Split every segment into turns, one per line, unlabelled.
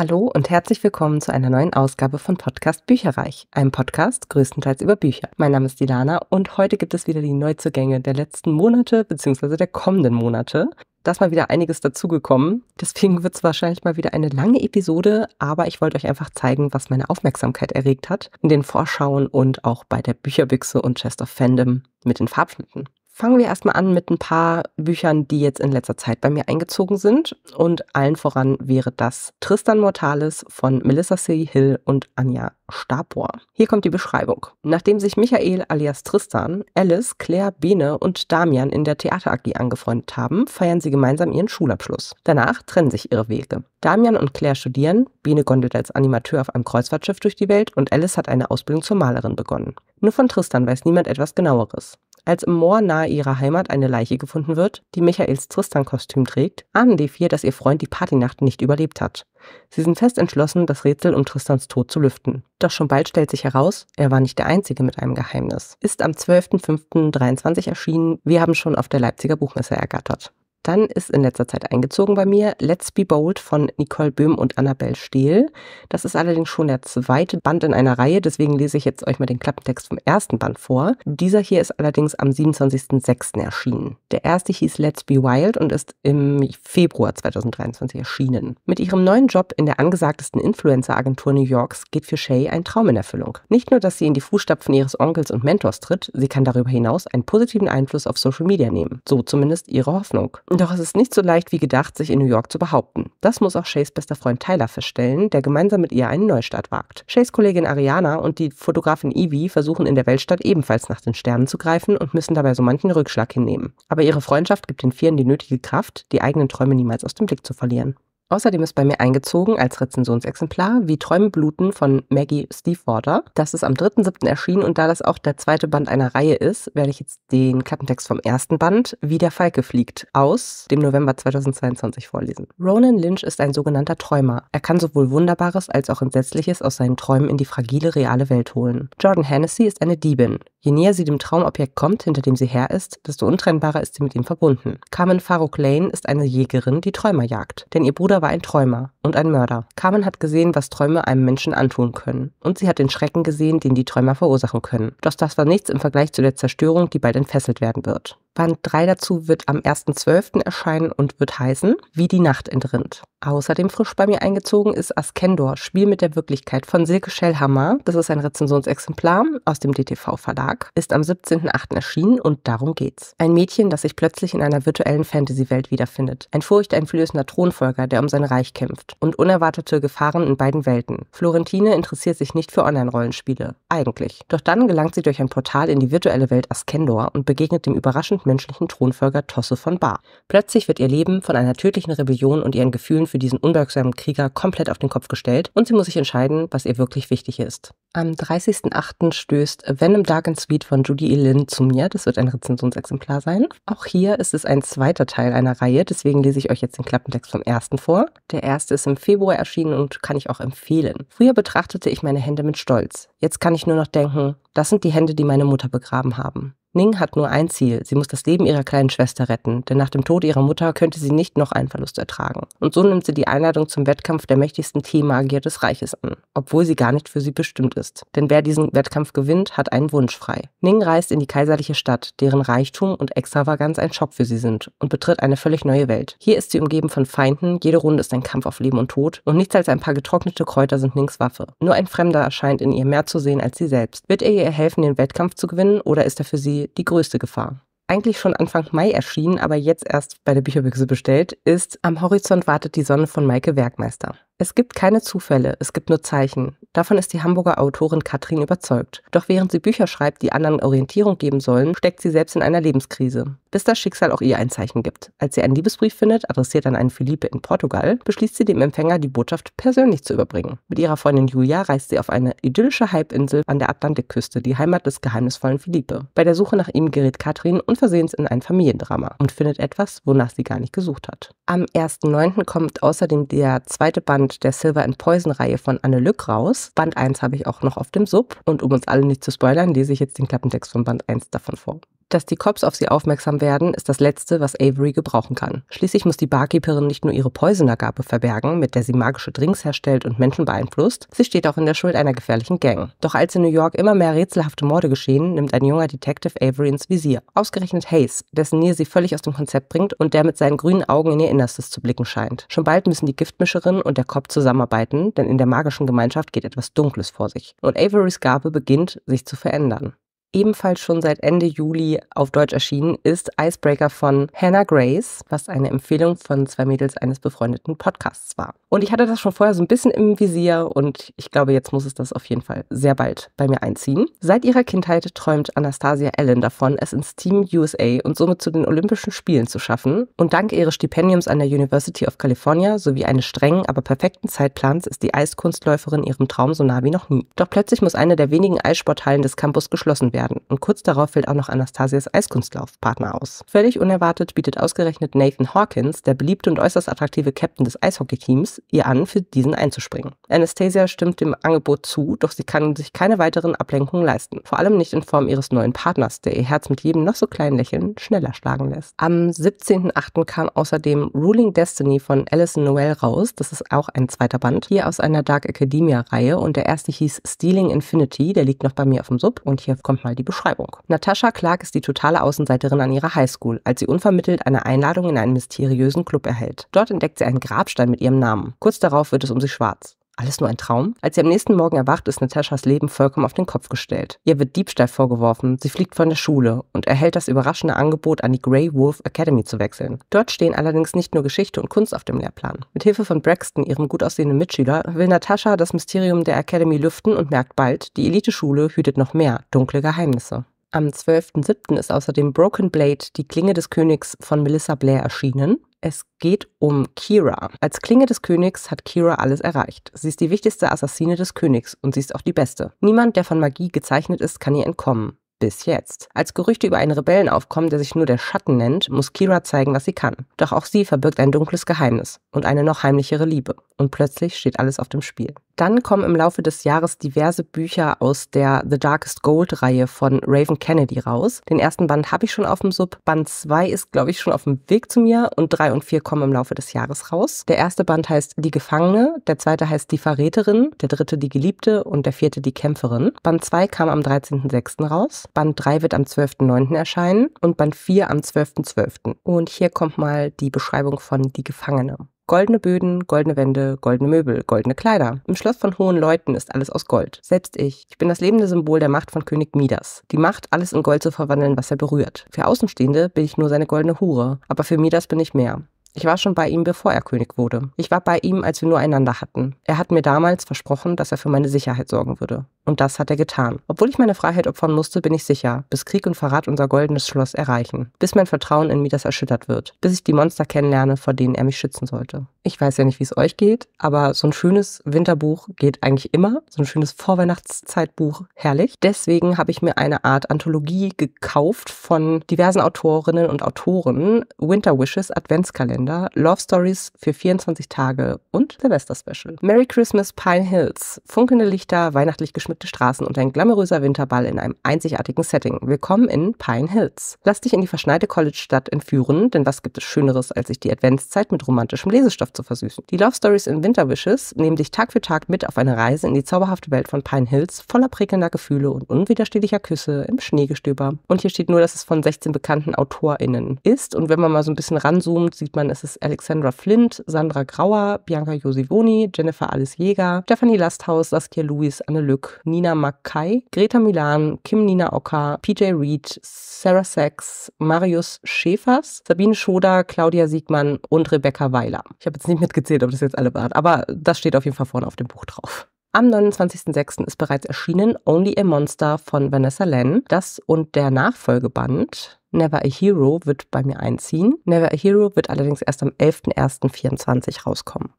Hallo und herzlich willkommen zu einer neuen Ausgabe von Podcast Bücherreich, einem Podcast größtenteils über Bücher. Mein Name ist Dilana und heute gibt es wieder die Neuzugänge der letzten Monate bzw. der kommenden Monate. Da ist mal wieder einiges dazugekommen. Deswegen wird es wahrscheinlich mal wieder eine lange Episode, aber ich wollte euch einfach zeigen, was meine Aufmerksamkeit erregt hat in den Vorschauen und auch bei der Bücherbüchse und Chest of Fandom mit den Farbschnitten. Fangen wir erstmal an mit ein paar Büchern, die jetzt in letzter Zeit bei mir eingezogen sind. Und allen voran wäre das Tristan Mortalis von Melissa C. Hill und Anja Stapor. Hier kommt die Beschreibung. Nachdem sich Michael alias Tristan, Alice, Claire, Bene und Damian in der Theater AG angefreundet haben, feiern sie gemeinsam ihren Schulabschluss. Danach trennen sich ihre Wege. Damian und Claire studieren, Bene gondelt als Animateur auf einem Kreuzfahrtschiff durch die Welt und Alice hat eine Ausbildung zur Malerin begonnen. Nur von Tristan weiß niemand etwas genaueres als im Moor nahe ihrer Heimat eine Leiche gefunden wird, die Michaels Tristan-Kostüm trägt, ahnen die vier, dass ihr Freund die Partynacht nicht überlebt hat. Sie sind fest entschlossen, das Rätsel um Tristans Tod zu lüften. Doch schon bald stellt sich heraus, er war nicht der Einzige mit einem Geheimnis. Ist am 12.05.23 erschienen, wir haben schon auf der Leipziger Buchmesse ergattert. Dann ist in letzter Zeit eingezogen bei mir Let's Be Bold von Nicole Böhm und Annabelle Stehl. Das ist allerdings schon der zweite Band in einer Reihe, deswegen lese ich jetzt euch mal den Klappentext vom ersten Band vor. Dieser hier ist allerdings am 27.06. erschienen. Der erste hieß Let's Be Wild und ist im Februar 2023 erschienen. Mit ihrem neuen Job in der angesagtesten Influencer-Agentur New Yorks geht für Shay ein Traum in Erfüllung. Nicht nur, dass sie in die Fußstapfen ihres Onkels und Mentors tritt, sie kann darüber hinaus einen positiven Einfluss auf Social Media nehmen. So zumindest ihre Hoffnung. Doch es ist nicht so leicht wie gedacht, sich in New York zu behaupten. Das muss auch Shays bester Freund Tyler feststellen, der gemeinsam mit ihr einen Neustart wagt. Shays Kollegin Ariana und die Fotografin Evie versuchen in der Weltstadt ebenfalls nach den Sternen zu greifen und müssen dabei so manchen Rückschlag hinnehmen. Aber ihre Freundschaft gibt den Vieren die nötige Kraft, die eigenen Träume niemals aus dem Blick zu verlieren. Außerdem ist bei mir eingezogen als Rezensionsexemplar Wie Träume bluten von Maggie Stiefwater. Das ist am 3.7. erschienen und da das auch der zweite Band einer Reihe ist, werde ich jetzt den Klappentext vom ersten Band Wie der Falke fliegt aus dem November 2022 vorlesen. Ronan Lynch ist ein sogenannter Träumer. Er kann sowohl Wunderbares als auch Entsetzliches aus seinen Träumen in die fragile reale Welt holen. Jordan Hennessy ist eine Diebin. Je näher sie dem Traumobjekt kommt, hinter dem sie her ist, desto untrennbarer ist sie mit ihm verbunden. Carmen Farouk Lane ist eine Jägerin, die Träumer jagt. Denn ihr Bruder war ein Träumer und ein Mörder. Carmen hat gesehen, was Träume einem Menschen antun können. Und sie hat den Schrecken gesehen, den die Träumer verursachen können. Doch das war nichts im Vergleich zu der Zerstörung, die bald entfesselt werden wird. Band 3 dazu wird am 1.12. erscheinen und wird heißen Wie die Nacht entrinnt. Außerdem frisch bei mir eingezogen ist Askendor, Spiel mit der Wirklichkeit von Silke Schellhammer. Das ist ein Rezensionsexemplar aus dem DTV Verlag, ist am 17.08. erschienen und darum geht's. Ein Mädchen, das sich plötzlich in einer virtuellen Fantasy-Welt wiederfindet. Ein furchteinflößender Thronfolger, der um sein Reich kämpft. Und unerwartete Gefahren in beiden Welten. Florentine interessiert sich nicht für Online-Rollenspiele. Eigentlich. Doch dann gelangt sie durch ein Portal in die virtuelle Welt Askendor und begegnet dem überraschenden menschlichen Thronfolger Tosse von Bar. Plötzlich wird ihr Leben von einer tödlichen Rebellion und ihren Gefühlen für diesen unbeugsamen Krieger komplett auf den Kopf gestellt und sie muss sich entscheiden, was ihr wirklich wichtig ist. Am 30.08. stößt Venom Dark and Sweet von Judy E. Lin zu mir. Das wird ein Rezensionsexemplar sein. Auch hier ist es ein zweiter Teil einer Reihe, deswegen lese ich euch jetzt den Klappentext vom ersten vor. Der erste ist im Februar erschienen und kann ich auch empfehlen. Früher betrachtete ich meine Hände mit Stolz. Jetzt kann ich nur noch denken, das sind die Hände, die meine Mutter begraben haben. Ning hat nur ein Ziel. Sie muss das Leben ihrer kleinen Schwester retten, denn nach dem Tod ihrer Mutter könnte sie nicht noch einen Verlust ertragen. Und so nimmt sie die Einladung zum Wettkampf der mächtigsten Teemagier des Reiches an, obwohl sie gar nicht für sie bestimmt ist. Denn wer diesen Wettkampf gewinnt, hat einen Wunsch frei. Ning reist in die kaiserliche Stadt, deren Reichtum und Extravaganz ein Schock für sie sind, und betritt eine völlig neue Welt. Hier ist sie umgeben von Feinden, jede Runde ist ein Kampf auf Leben und Tod, und nichts als ein paar getrocknete Kräuter sind Nings Waffe. Nur ein Fremder erscheint in ihr mehr zu sehen als sie selbst. Wird er ihr helfen, den Wettkampf zu gewinnen, oder ist er für sie die größte Gefahr. Eigentlich schon Anfang Mai erschienen, aber jetzt erst bei der Bücherbüchse bestellt, ist Am Horizont wartet die Sonne von Maike Werkmeister. Es gibt keine Zufälle, es gibt nur Zeichen. Davon ist die Hamburger Autorin Katrin überzeugt. Doch während sie Bücher schreibt, die anderen Orientierung geben sollen, steckt sie selbst in einer Lebenskrise. Bis das Schicksal auch ihr ein Zeichen gibt. Als sie einen Liebesbrief findet, adressiert an einen Felipe in Portugal, beschließt sie dem Empfänger, die Botschaft persönlich zu überbringen. Mit ihrer Freundin Julia reist sie auf eine idyllische Halbinsel an der Atlantikküste, die Heimat des geheimnisvollen Felipe. Bei der Suche nach ihm gerät Katrin unversehens in ein Familiendrama und findet etwas, wonach sie gar nicht gesucht hat. Am 1.9. kommt außerdem der zweite Band Band der Silver and Poison Reihe von Anne Lück raus. Band 1 habe ich auch noch auf dem Sub und um uns alle nicht zu spoilern, lese ich jetzt den Klappentext von Band 1 davon vor. Dass die Cops auf sie aufmerksam werden, ist das Letzte, was Avery gebrauchen kann. Schließlich muss die Barkeeperin nicht nur ihre Poisonergabe verbergen, mit der sie magische Drinks herstellt und Menschen beeinflusst, sie steht auch in der Schuld einer gefährlichen Gang. Doch als in New York immer mehr rätselhafte Morde geschehen, nimmt ein junger Detective Avery ins Visier. Ausgerechnet Hayes, dessen Nier sie völlig aus dem Konzept bringt und der mit seinen grünen Augen in ihr Innerstes zu blicken scheint. Schon bald müssen die Giftmischerin und der Cop zusammenarbeiten, denn in der magischen Gemeinschaft geht etwas Dunkles vor sich. Und Averys Gabe beginnt, sich zu verändern ebenfalls schon seit Ende Juli auf Deutsch erschienen ist Icebreaker von Hannah Grace, was eine Empfehlung von zwei Mädels eines befreundeten Podcasts war. Und ich hatte das schon vorher so ein bisschen im Visier und ich glaube, jetzt muss es das auf jeden Fall sehr bald bei mir einziehen. Seit ihrer Kindheit träumt Anastasia Allen davon, es ins Team USA und somit zu den Olympischen Spielen zu schaffen. Und dank ihres Stipendiums an der University of California sowie eines strengen, aber perfekten Zeitplans ist die Eiskunstläuferin ihrem Traum so nah wie noch nie. Doch plötzlich muss eine der wenigen Eissporthallen des Campus geschlossen werden werden. Und kurz darauf fällt auch noch Anastasias Eiskunstlaufpartner aus. Völlig unerwartet bietet ausgerechnet Nathan Hawkins, der beliebte und äußerst attraktive Captain des Eishockey-Teams, ihr an, für diesen einzuspringen. Anastasia stimmt dem Angebot zu, doch sie kann sich keine weiteren Ablenkungen leisten. Vor allem nicht in Form ihres neuen Partners, der ihr Herz mit jedem noch so kleinen Lächeln schneller schlagen lässt. Am 17.08. kam außerdem Ruling Destiny von Alison Noel raus. Das ist auch ein zweiter Band. Hier aus einer Dark Academia-Reihe. Und der erste hieß Stealing Infinity. Der liegt noch bei mir auf dem Sub. Und hier kommt mein mal die Beschreibung. Natasha Clark ist die totale Außenseiterin an ihrer Highschool, als sie unvermittelt eine Einladung in einen mysteriösen Club erhält. Dort entdeckt sie einen Grabstein mit ihrem Namen. Kurz darauf wird es um sie schwarz. Alles nur ein Traum? Als sie am nächsten Morgen erwacht, ist Nataschas Leben vollkommen auf den Kopf gestellt. Ihr wird Diebstahl vorgeworfen, sie fliegt von der Schule und erhält das überraschende Angebot, an die Grey Wolf Academy zu wechseln. Dort stehen allerdings nicht nur Geschichte und Kunst auf dem Lehrplan. Mit Hilfe von Braxton, ihrem gut aussehenden Mitschüler, will Natascha das Mysterium der Academy lüften und merkt bald, die Elite-Schule hütet noch mehr dunkle Geheimnisse. Am 12.07. ist außerdem Broken Blade, die Klinge des Königs von Melissa Blair erschienen. Es geht um Kira. Als Klinge des Königs hat Kira alles erreicht. Sie ist die wichtigste Assassine des Königs und sie ist auch die beste. Niemand, der von Magie gezeichnet ist, kann ihr entkommen. Bis jetzt. Als Gerüchte über einen Rebellen aufkommen, der sich nur der Schatten nennt, muss Kira zeigen, was sie kann. Doch auch sie verbirgt ein dunkles Geheimnis und eine noch heimlichere Liebe. Und plötzlich steht alles auf dem Spiel. Dann kommen im Laufe des Jahres diverse Bücher aus der The Darkest Gold Reihe von Raven Kennedy raus. Den ersten Band habe ich schon auf dem Sub. Band 2 ist, glaube ich, schon auf dem Weg zu mir und 3 und 4 kommen im Laufe des Jahres raus. Der erste Band heißt Die Gefangene, der zweite heißt Die Verräterin, der dritte Die Geliebte und der vierte Die Kämpferin. Band 2 kam am 13.06. raus. Band 3 wird am 12.09. erscheinen und Band 4 am 12.12. .12. Und hier kommt mal die Beschreibung von Die Gefangene. Goldene Böden, goldene Wände, goldene Möbel, goldene Kleider. Im Schloss von hohen Leuten ist alles aus Gold. Selbst ich. Ich bin das lebende Symbol der Macht von König Midas. Die Macht, alles in Gold zu verwandeln, was er berührt. Für Außenstehende bin ich nur seine goldene Hure, aber für Midas bin ich mehr. Ich war schon bei ihm, bevor er König wurde. Ich war bei ihm, als wir nur einander hatten. Er hat mir damals versprochen, dass er für meine Sicherheit sorgen würde. Und das hat er getan. Obwohl ich meine Freiheit opfern musste, bin ich sicher, bis Krieg und Verrat unser goldenes Schloss erreichen. Bis mein Vertrauen in Midas erschüttert wird. Bis ich die Monster kennenlerne, vor denen er mich schützen sollte. Ich weiß ja nicht, wie es euch geht, aber so ein schönes Winterbuch geht eigentlich immer. So ein schönes Vorweihnachtszeitbuch, herrlich. Deswegen habe ich mir eine Art Anthologie gekauft von diversen Autorinnen und Autoren. Winter Wishes Adventskalender, Love Stories für 24 Tage und Silvester Special. Merry Christmas Pine Hills. Funkelnde Lichter, weihnachtlich geschmückt belebte Straßen und ein glamouröser Winterball in einem einzigartigen Setting. Willkommen in Pine Hills. Lass dich in die verschneite College-Stadt entführen, denn was gibt es Schöneres, als sich die Adventszeit mit romantischem Lesestoff zu versüßen? Die Love Stories in Winter Wishes nehmen dich Tag für Tag mit auf eine Reise in die zauberhafte Welt von Pine Hills, voller prickelnder Gefühle und unwiderstehlicher Küsse im Schneegestöber. Und hier steht nur, dass es von 16 bekannten AutorInnen ist. Und wenn man mal so ein bisschen ranzoomt, sieht man, es ist Alexandra Flint, Sandra Grauer, Bianca Josivoni, Jennifer Alice Jäger, Stephanie Lasthaus, Saskia Louis, Anne Lück, Nina Mackay, Greta Milan, Kim Nina Ocker, PJ Reed, Sarah Sachs, Marius Schäfers, Sabine Schoder, Claudia Siegmann und Rebecca Weiler. Ich habe jetzt nicht mitgezählt, ob das jetzt alle waren, aber das steht auf jeden Fall vorne auf dem Buch drauf. Am 29.06. ist bereits erschienen Only a Monster von Vanessa Lenn. Das und der Nachfolgeband Never a Hero wird bei mir einziehen. Never a Hero wird allerdings erst am 11.01.24 rauskommen.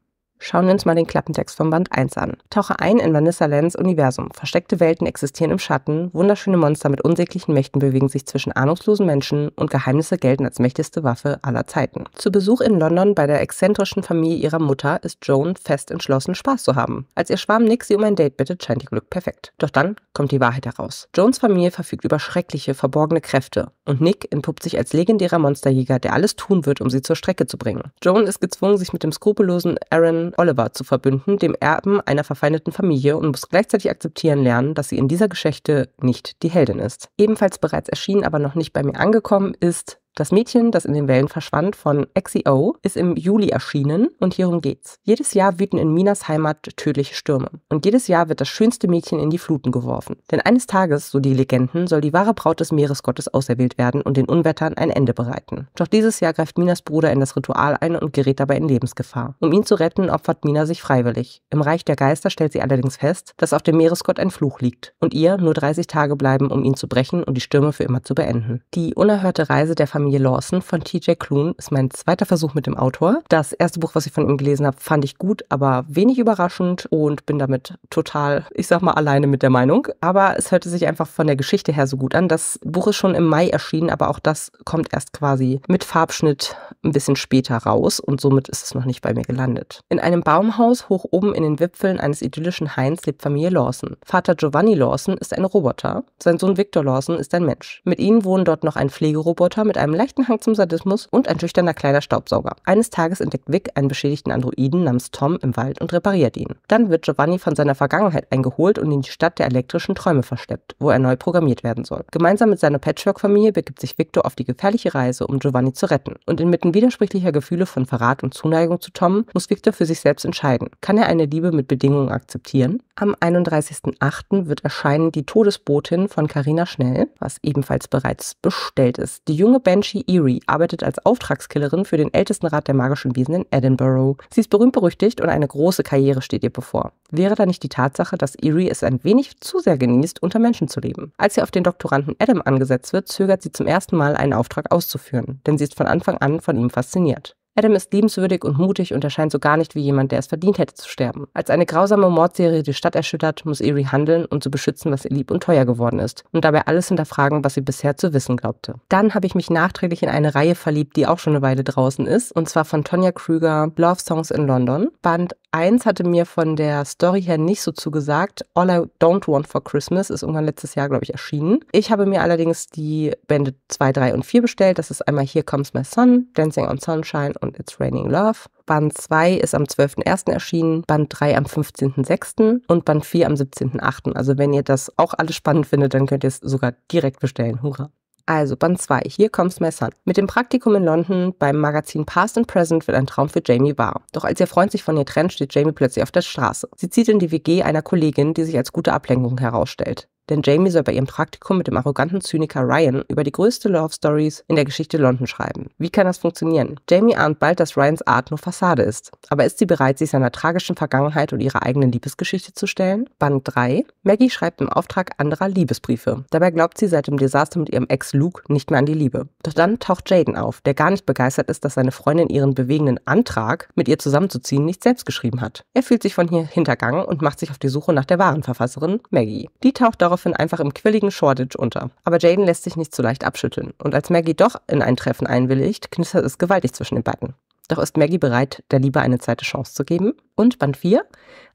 Schauen wir uns mal den Klappentext vom Band 1 an. Tauche ein in Vanessa Lenz Universum. Versteckte Welten existieren im Schatten, wunderschöne Monster mit unsäglichen Mächten bewegen sich zwischen ahnungslosen Menschen und Geheimnisse gelten als mächtigste Waffe aller Zeiten. Zu Besuch in London bei der exzentrischen Familie ihrer Mutter ist Joan fest entschlossen, Spaß zu haben. Als ihr Schwarm Nick sie um ein Date bittet, scheint ihr Glück perfekt. Doch dann kommt die Wahrheit heraus. Joans Familie verfügt über schreckliche, verborgene Kräfte und Nick entpuppt sich als legendärer Monsterjäger, der alles tun wird, um sie zur Strecke zu bringen. Joan ist gezwungen, sich mit dem skrupellosen Aaron Oliver zu verbünden, dem Erben einer verfeindeten Familie, und muss gleichzeitig akzeptieren lernen, dass sie in dieser Geschichte nicht die Heldin ist. Ebenfalls bereits erschienen, aber noch nicht bei mir angekommen ist das Mädchen, das in den Wellen verschwand, von XEO, ist im Juli erschienen und hierum geht's. Jedes Jahr wüten in Minas Heimat tödliche Stürme. Und jedes Jahr wird das schönste Mädchen in die Fluten geworfen. Denn eines Tages, so die Legenden, soll die wahre Braut des Meeresgottes auserwählt werden und den Unwettern ein Ende bereiten. Doch dieses Jahr greift Minas Bruder in das Ritual ein und gerät dabei in Lebensgefahr. Um ihn zu retten, opfert Mina sich freiwillig. Im Reich der Geister stellt sie allerdings fest, dass auf dem Meeresgott ein Fluch liegt und ihr nur 30 Tage bleiben, um ihn zu brechen und die Stürme für immer zu beenden. Die unerhörte Reise der Familie Amir Lawson von TJ Klun ist mein zweiter Versuch mit dem Autor. Das erste Buch, was ich von ihm gelesen habe, fand ich gut, aber wenig überraschend und bin damit total, ich sag mal, alleine mit der Meinung. Aber es hörte sich einfach von der Geschichte her so gut an. Das Buch ist schon im Mai erschienen, aber auch das kommt erst quasi mit Farbschnitt ein bisschen später raus und somit ist es noch nicht bei mir gelandet. In einem Baumhaus hoch oben in den Wipfeln eines idyllischen Hains lebt Familie Lawson. Vater Giovanni Lawson ist ein Roboter, sein Sohn Victor Lawson ist ein Mensch. Mit ihnen wohnen dort noch ein Pflegeroboter mit einem einem leichten Hang zum Sadismus und ein schüchterner kleiner Staubsauger. Eines Tages entdeckt Vic einen beschädigten Androiden namens Tom im Wald und repariert ihn. Dann wird Giovanni von seiner Vergangenheit eingeholt und in die Stadt der elektrischen Träume verschleppt, wo er neu programmiert werden soll. Gemeinsam mit seiner Patchwork-Familie begibt sich Victor auf die gefährliche Reise, um Giovanni zu retten. Und inmitten widersprüchlicher Gefühle von Verrat und Zuneigung zu Tom muss Victor für sich selbst entscheiden. Kann er eine Liebe mit Bedingungen akzeptieren? Am 31.08. wird erscheinen Die Todesbotin von Carina Schnell, was ebenfalls bereits bestellt ist. Die junge Band Banshee Erie arbeitet als Auftragskillerin für den Ältestenrat der magischen Wesen in Edinburgh. Sie ist berühmt-berüchtigt und eine große Karriere steht ihr bevor. Wäre da nicht die Tatsache, dass Erie es ein wenig zu sehr genießt, unter Menschen zu leben? Als sie auf den Doktoranden Adam angesetzt wird, zögert sie zum ersten Mal einen Auftrag auszuführen, denn sie ist von Anfang an von ihm fasziniert. Adam ist liebenswürdig und mutig und erscheint so gar nicht wie jemand, der es verdient hätte zu sterben. Als eine grausame Mordserie die Stadt erschüttert, muss Erie handeln und zu beschützen, was ihr lieb und teuer geworden ist und dabei alles hinterfragen, was sie bisher zu wissen glaubte. Dann habe ich mich nachträglich in eine Reihe verliebt, die auch schon eine Weile draußen ist und zwar von Tonya Krüger Love Songs in London, Band eins hatte mir von der Story her nicht so zugesagt. All I Don't Want for Christmas ist irgendwann letztes Jahr, glaube ich, erschienen. Ich habe mir allerdings die Bände 2, 3 und 4 bestellt. Das ist einmal Here Comes My Sun, Dancing on Sunshine und It's Raining Love. Band 2 ist am 12.01. erschienen, Band 3 am 15.06. und Band 4 am 17.08. Also wenn ihr das auch alles spannend findet, dann könnt ihr es sogar direkt bestellen. Hurra! Also Band 2, hier kommt's Messern. Mit dem Praktikum in London beim Magazin Past and Present wird ein Traum für Jamie wahr. Doch als ihr Freund sich von ihr trennt, steht Jamie plötzlich auf der Straße. Sie zieht in die WG einer Kollegin, die sich als gute Ablenkung herausstellt denn Jamie soll bei ihrem Praktikum mit dem arroganten Zyniker Ryan über die größte Love Stories in der Geschichte London schreiben. Wie kann das funktionieren? Jamie ahnt bald, dass Ryans Art nur Fassade ist. Aber ist sie bereit, sich seiner tragischen Vergangenheit und ihrer eigenen Liebesgeschichte zu stellen? Band 3. Maggie schreibt im Auftrag anderer Liebesbriefe. Dabei glaubt sie seit dem Desaster mit ihrem Ex Luke nicht mehr an die Liebe. Doch dann taucht Jaden auf, der gar nicht begeistert ist, dass seine Freundin ihren bewegenden Antrag, mit ihr zusammenzuziehen, nicht selbst geschrieben hat. Er fühlt sich von hier hintergangen und macht sich auf die Suche nach der wahren Verfasserin, Maggie. Die taucht darauf daraufhin einfach im quilligen Shoreditch unter. Aber Jaden lässt sich nicht so leicht abschütteln und als Maggie doch in ein Treffen einwilligt, knistert es gewaltig zwischen den beiden. Doch ist Maggie bereit, der Liebe eine zweite Chance zu geben? und Band 4.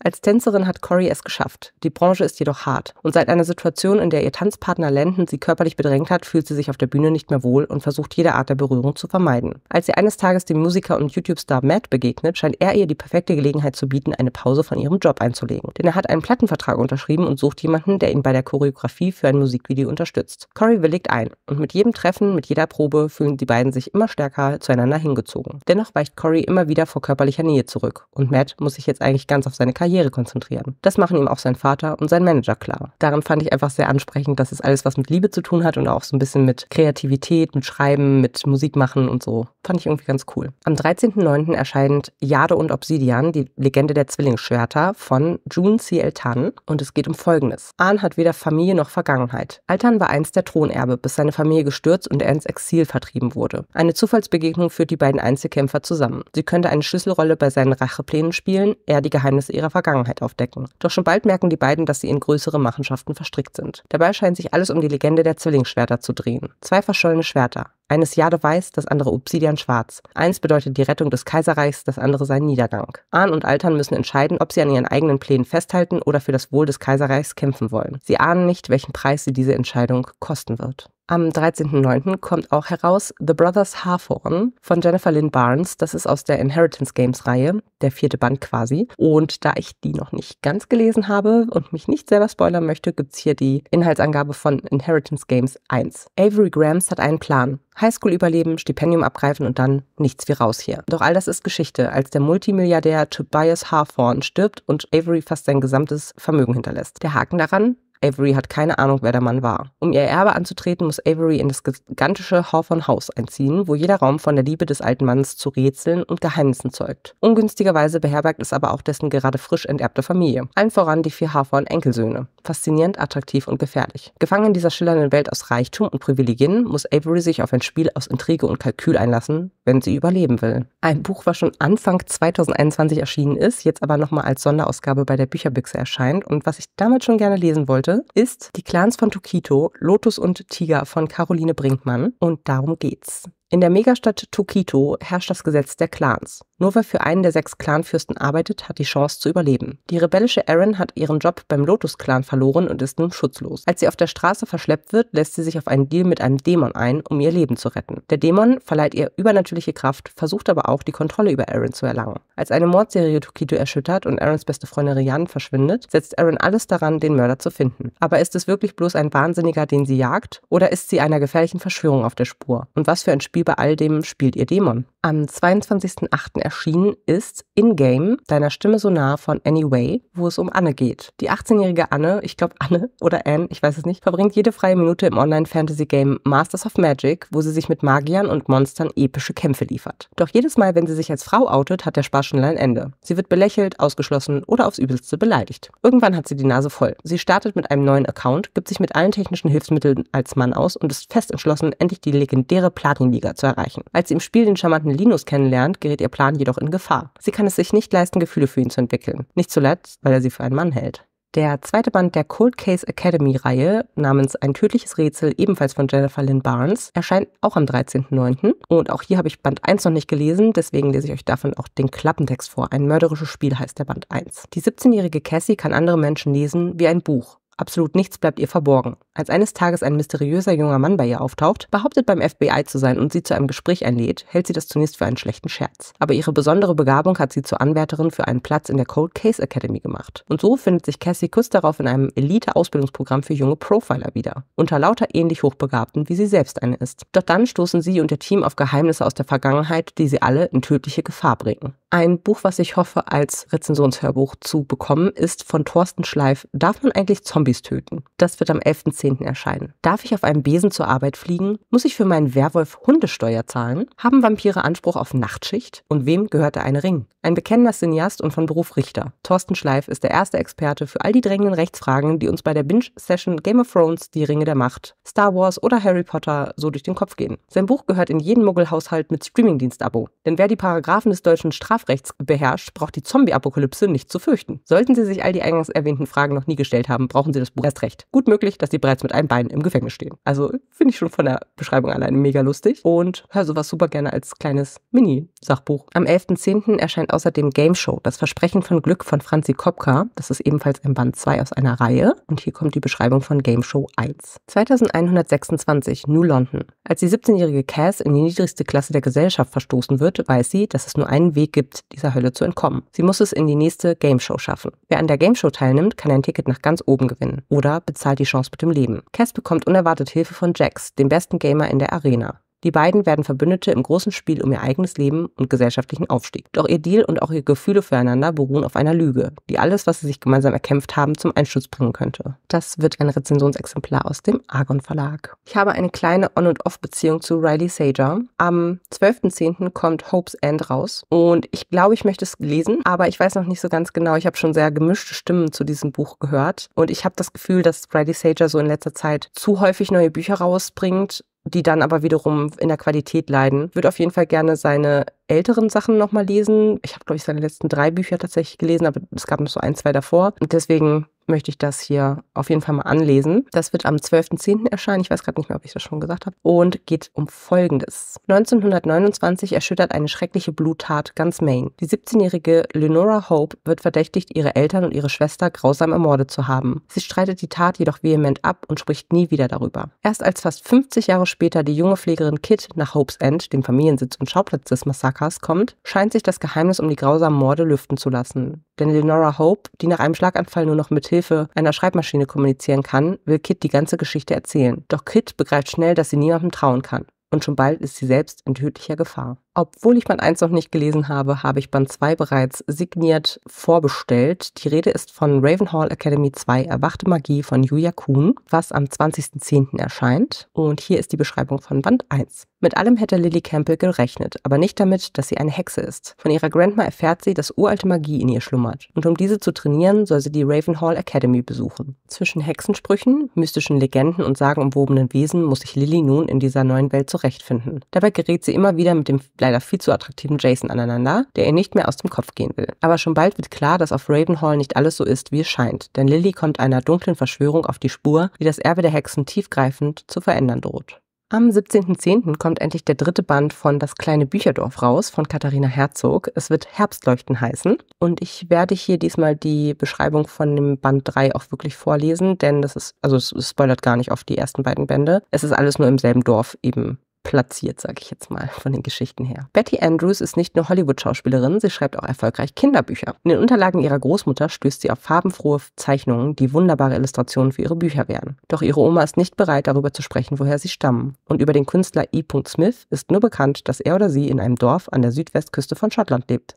Als Tänzerin hat Corey es geschafft. Die Branche ist jedoch hart. Und seit einer Situation, in der ihr Tanzpartner Landon sie körperlich bedrängt hat, fühlt sie sich auf der Bühne nicht mehr wohl und versucht jede Art der Berührung zu vermeiden. Als sie eines Tages dem Musiker und YouTube-Star Matt begegnet, scheint er ihr die perfekte Gelegenheit zu bieten, eine Pause von ihrem Job einzulegen. Denn er hat einen Plattenvertrag unterschrieben und sucht jemanden, der ihn bei der Choreografie für ein Musikvideo unterstützt. Corey willigt ein und mit jedem Treffen, mit jeder Probe fühlen die beiden sich immer stärker zueinander hingezogen. Dennoch weicht Corey immer wieder vor körperlicher Nähe zurück und Matt muss muss sich jetzt eigentlich ganz auf seine Karriere konzentrieren. Das machen ihm auch sein Vater und sein Manager klar. Daran fand ich einfach sehr ansprechend, dass es alles was mit Liebe zu tun hat und auch so ein bisschen mit Kreativität, mit Schreiben, mit Musik machen und so. Fand ich irgendwie ganz cool. Am 13.09. erscheint Jade und Obsidian, die Legende der Zwillingsschwerter von June C.L. Tan und es geht um Folgendes. Ahn hat weder Familie noch Vergangenheit. Altan war einst der Thronerbe, bis seine Familie gestürzt und er ins Exil vertrieben wurde. Eine Zufallsbegegnung führt die beiden Einzelkämpfer zusammen. Sie könnte eine Schlüsselrolle bei seinen Racheplänen spielen spielen, er die Geheimnisse ihrer Vergangenheit aufdecken. Doch schon bald merken die beiden, dass sie in größere Machenschaften verstrickt sind. Dabei scheint sich alles um die Legende der Zwillingsschwerter zu drehen. Zwei verschollene Schwerter, eines Jade weiß, das andere Obsidian schwarz. Eins bedeutet die Rettung des Kaiserreichs, das andere sein Niedergang. Ahn und Altern müssen entscheiden, ob sie an ihren eigenen Plänen festhalten oder für das Wohl des Kaiserreichs kämpfen wollen. Sie ahnen nicht, welchen Preis sie diese Entscheidung kosten wird. Am 13.09. kommt auch heraus The Brothers Harthorn von Jennifer Lynn Barnes. Das ist aus der Inheritance Games Reihe, der vierte Band quasi. Und da ich die noch nicht ganz gelesen habe und mich nicht selber spoilern möchte, gibt es hier die Inhaltsangabe von Inheritance Games 1. Avery Grams hat einen Plan Highschool überleben, Stipendium abgreifen und dann nichts wie raus hier. Doch all das ist Geschichte, als der Multimilliardär Tobias Hawthorne stirbt und Avery fast sein gesamtes Vermögen hinterlässt. Der Haken daran, Avery hat keine Ahnung, wer der Mann war. Um ihr Erbe anzutreten, muss Avery in das gigantische Hawthorne House einziehen, wo jeder Raum von der Liebe des alten Mannes zu Rätseln und Geheimnissen zeugt. Ungünstigerweise beherbergt es aber auch dessen gerade frisch enterbte Familie. Allen voran die vier Hawthorne-Enkelsöhne. Faszinierend, attraktiv und gefährlich. Gefangen in dieser schillernden Welt aus Reichtum und Privilegien, muss Avery sich auf ein Spiel aus Intrige und Kalkül einlassen, wenn sie überleben will. Ein Buch, was schon Anfang 2021 erschienen ist, jetzt aber nochmal als Sonderausgabe bei der Bücherbüchse erscheint und was ich damit schon gerne lesen wollte, heute, ist Die Clans von Tokito, Lotus und Tiger von Caroline Brinkmann. Und darum geht's. In der Megastadt Tokito herrscht das Gesetz der Clans. Nur wer für einen der sechs Clanfürsten arbeitet, hat die Chance zu überleben. Die rebellische Erin hat ihren Job beim Lotus-Clan verloren und ist nun schutzlos. Als sie auf der Straße verschleppt wird, lässt sie sich auf einen Deal mit einem Dämon ein, um ihr Leben zu retten. Der Dämon verleiht ihr übernatürliche Kraft, versucht aber auch, die Kontrolle über Erin zu erlangen. Als eine Mordserie Tokito erschüttert und Erins beste Freundin Rian verschwindet, setzt Erin alles daran, den Mörder zu finden. Aber ist es wirklich bloß ein Wahnsinniger, den sie jagt? Oder ist sie einer gefährlichen Verschwörung auf der Spur? Und was für ein Spiel bei all dem spielt ihr Dämon? Am 22.08 erschienen ist In-Game, deiner Stimme so nah von Anyway, wo es um Anne geht. Die 18-jährige Anne, ich glaube Anne oder Anne, ich weiß es nicht, verbringt jede freie Minute im Online-Fantasy-Game Masters of Magic, wo sie sich mit Magiern und Monstern epische Kämpfe liefert. Doch jedes Mal, wenn sie sich als Frau outet, hat der Spaß schon ein Ende. Sie wird belächelt, ausgeschlossen oder aufs Übelste beleidigt. Irgendwann hat sie die Nase voll. Sie startet mit einem neuen Account, gibt sich mit allen technischen Hilfsmitteln als Mann aus und ist fest entschlossen, endlich die legendäre Platinliga zu erreichen. Als sie im Spiel den charmanten Linus kennenlernt, gerät ihr Plan jedoch in Gefahr. Sie kann es sich nicht leisten, Gefühle für ihn zu entwickeln. Nicht zuletzt, weil er sie für einen Mann hält. Der zweite Band der Cold Case Academy Reihe namens Ein tödliches Rätsel, ebenfalls von Jennifer Lynn Barnes, erscheint auch am 13.09. Und auch hier habe ich Band 1 noch nicht gelesen, deswegen lese ich euch davon auch den Klappentext vor. Ein mörderisches Spiel heißt der Band 1. Die 17-jährige Cassie kann andere Menschen lesen wie ein Buch. Absolut nichts bleibt ihr verborgen. Als eines Tages ein mysteriöser junger Mann bei ihr auftaucht, behauptet beim FBI zu sein und sie zu einem Gespräch einlädt, hält sie das zunächst für einen schlechten Scherz. Aber ihre besondere Begabung hat sie zur Anwärterin für einen Platz in der Cold Case Academy gemacht. Und so findet sich Cassie Kuss darauf in einem Elite-Ausbildungsprogramm für junge Profiler wieder. Unter lauter ähnlich Hochbegabten, wie sie selbst eine ist. Doch dann stoßen sie und ihr Team auf Geheimnisse aus der Vergangenheit, die sie alle in tödliche Gefahr bringen. Ein Buch, was ich hoffe, als Rezensionshörbuch zu bekommen, ist von Thorsten Schleif Darf man eigentlich Zombies töten? Das wird am 11.10 10. erscheinen. Darf ich auf einem Besen zur Arbeit fliegen? Muss ich für meinen Werwolf Hundesteuer zahlen? Haben Vampire Anspruch auf Nachtschicht? Und wem gehört der eine Ring? Ein bekennender Cineast und von Beruf Richter. Thorsten Schleif ist der erste Experte für all die drängenden Rechtsfragen, die uns bei der Binge-Session Game of Thrones, Die Ringe der Macht, Star Wars oder Harry Potter so durch den Kopf gehen. Sein Buch gehört in jeden Muggelhaushalt mit Streamingdienst-Abo. Denn wer die Paragraphen des deutschen Strafrechts beherrscht, braucht die Zombie-Apokalypse nicht zu fürchten. Sollten Sie sich all die eingangs erwähnten Fragen noch nie gestellt haben, brauchen Sie das Buch erst recht. Gut möglich, dass die bereits bereits mit einem Bein im Gefängnis stehen. Also finde ich schon von der Beschreibung alleine mega lustig und höre sowas super gerne als kleines Mini-Sachbuch. Am 11.10. erscheint außerdem Game Show, das Versprechen von Glück von Franzi Kopka. Das ist ebenfalls ein Band 2 aus einer Reihe und hier kommt die Beschreibung von Game Show 1. 2126, New London. Als die 17-jährige Cass in die niedrigste Klasse der Gesellschaft verstoßen wird, weiß sie, dass es nur einen Weg gibt, dieser Hölle zu entkommen. Sie muss es in die nächste Game Show schaffen. Wer an der Game Show teilnimmt, kann ein Ticket nach ganz oben gewinnen oder bezahlt die Chance mit dem Leben überleben. Cass bekommt unerwartet Hilfe von Jax, dem besten Gamer in der Arena. Die beiden werden Verbündete im großen Spiel um ihr eigenes Leben und gesellschaftlichen Aufstieg. Doch ihr Deal und auch ihre Gefühle füreinander beruhen auf einer Lüge, die alles, was sie sich gemeinsam erkämpft haben, zum Einsturz bringen könnte. Das wird ein Rezensionsexemplar aus dem Argon Verlag. Ich habe eine kleine On- und Off-Beziehung zu Riley Sager. Am 12.10. kommt Hope's End raus und ich glaube, ich möchte es lesen, aber ich weiß noch nicht so ganz genau. Ich habe schon sehr gemischte Stimmen zu diesem Buch gehört und ich habe das Gefühl, dass Riley Sager so in letzter Zeit zu häufig neue Bücher rausbringt die dann aber wiederum in der Qualität leiden. Ich würde auf jeden Fall gerne seine älteren Sachen nochmal lesen. Ich habe, glaube ich, seine letzten drei Bücher tatsächlich gelesen, aber es gab noch so ein, zwei davor. Und deswegen möchte ich das hier auf jeden Fall mal anlesen. Das wird am 12.10. erscheinen. Ich weiß gerade nicht mehr, ob ich das schon gesagt habe. Und geht um Folgendes. 1929 erschüttert eine schreckliche Bluttat ganz Maine. Die 17-jährige Lenora Hope wird verdächtigt, ihre Eltern und ihre Schwester grausam ermordet zu haben. Sie streitet die Tat jedoch vehement ab und spricht nie wieder darüber. Erst als fast 50 Jahre später die junge Pflegerin Kit nach Hopes End, dem Familiensitz und Schauplatz des Massakers, kommt, scheint sich das Geheimnis um die grausamen Morde lüften zu lassen. Denn Lenora Hope, die nach einem Schlaganfall nur noch mit Hilfe einer Schreibmaschine kommunizieren kann, will Kit die ganze Geschichte erzählen. Doch Kit begreift schnell, dass sie niemandem trauen kann. Und schon bald ist sie selbst in tödlicher Gefahr. Obwohl ich Band 1 noch nicht gelesen habe, habe ich Band 2 bereits signiert vorbestellt. Die Rede ist von Ravenhall Academy 2 Erwachte Magie von Julia Kuhn, was am 20.10. erscheint. Und hier ist die Beschreibung von Band 1. Mit allem hätte Lily Campbell gerechnet, aber nicht damit, dass sie eine Hexe ist. Von ihrer Grandma erfährt sie, dass uralte Magie in ihr schlummert. Und um diese zu trainieren, soll sie die Ravenhall Academy besuchen. Zwischen Hexensprüchen, mystischen Legenden und sagenumwobenen Wesen muss sich Lily nun in dieser neuen Welt zurechtfinden. Dabei gerät sie immer wieder mit dem Ble leider viel zu attraktiven Jason aneinander, der ihr nicht mehr aus dem Kopf gehen will. Aber schon bald wird klar, dass auf Ravenhall nicht alles so ist, wie es scheint, denn Lily kommt einer dunklen Verschwörung auf die Spur, die das Erbe der Hexen tiefgreifend zu verändern droht. Am 17.10. kommt endlich der dritte Band von Das kleine Bücherdorf raus von Katharina Herzog. Es wird Herbstleuchten heißen. Und ich werde hier diesmal die Beschreibung von dem Band 3 auch wirklich vorlesen, denn das ist, also es spoilert gar nicht auf die ersten beiden Bände. Es ist alles nur im selben Dorf eben platziert, sage ich jetzt mal, von den Geschichten her. Betty Andrews ist nicht nur Hollywood-Schauspielerin, sie schreibt auch erfolgreich Kinderbücher. In den Unterlagen ihrer Großmutter stößt sie auf farbenfrohe Zeichnungen, die wunderbare Illustrationen für ihre Bücher werden. Doch ihre Oma ist nicht bereit, darüber zu sprechen, woher sie stammen. Und über den Künstler E. Smith ist nur bekannt, dass er oder sie in einem Dorf an der Südwestküste von Schottland lebt.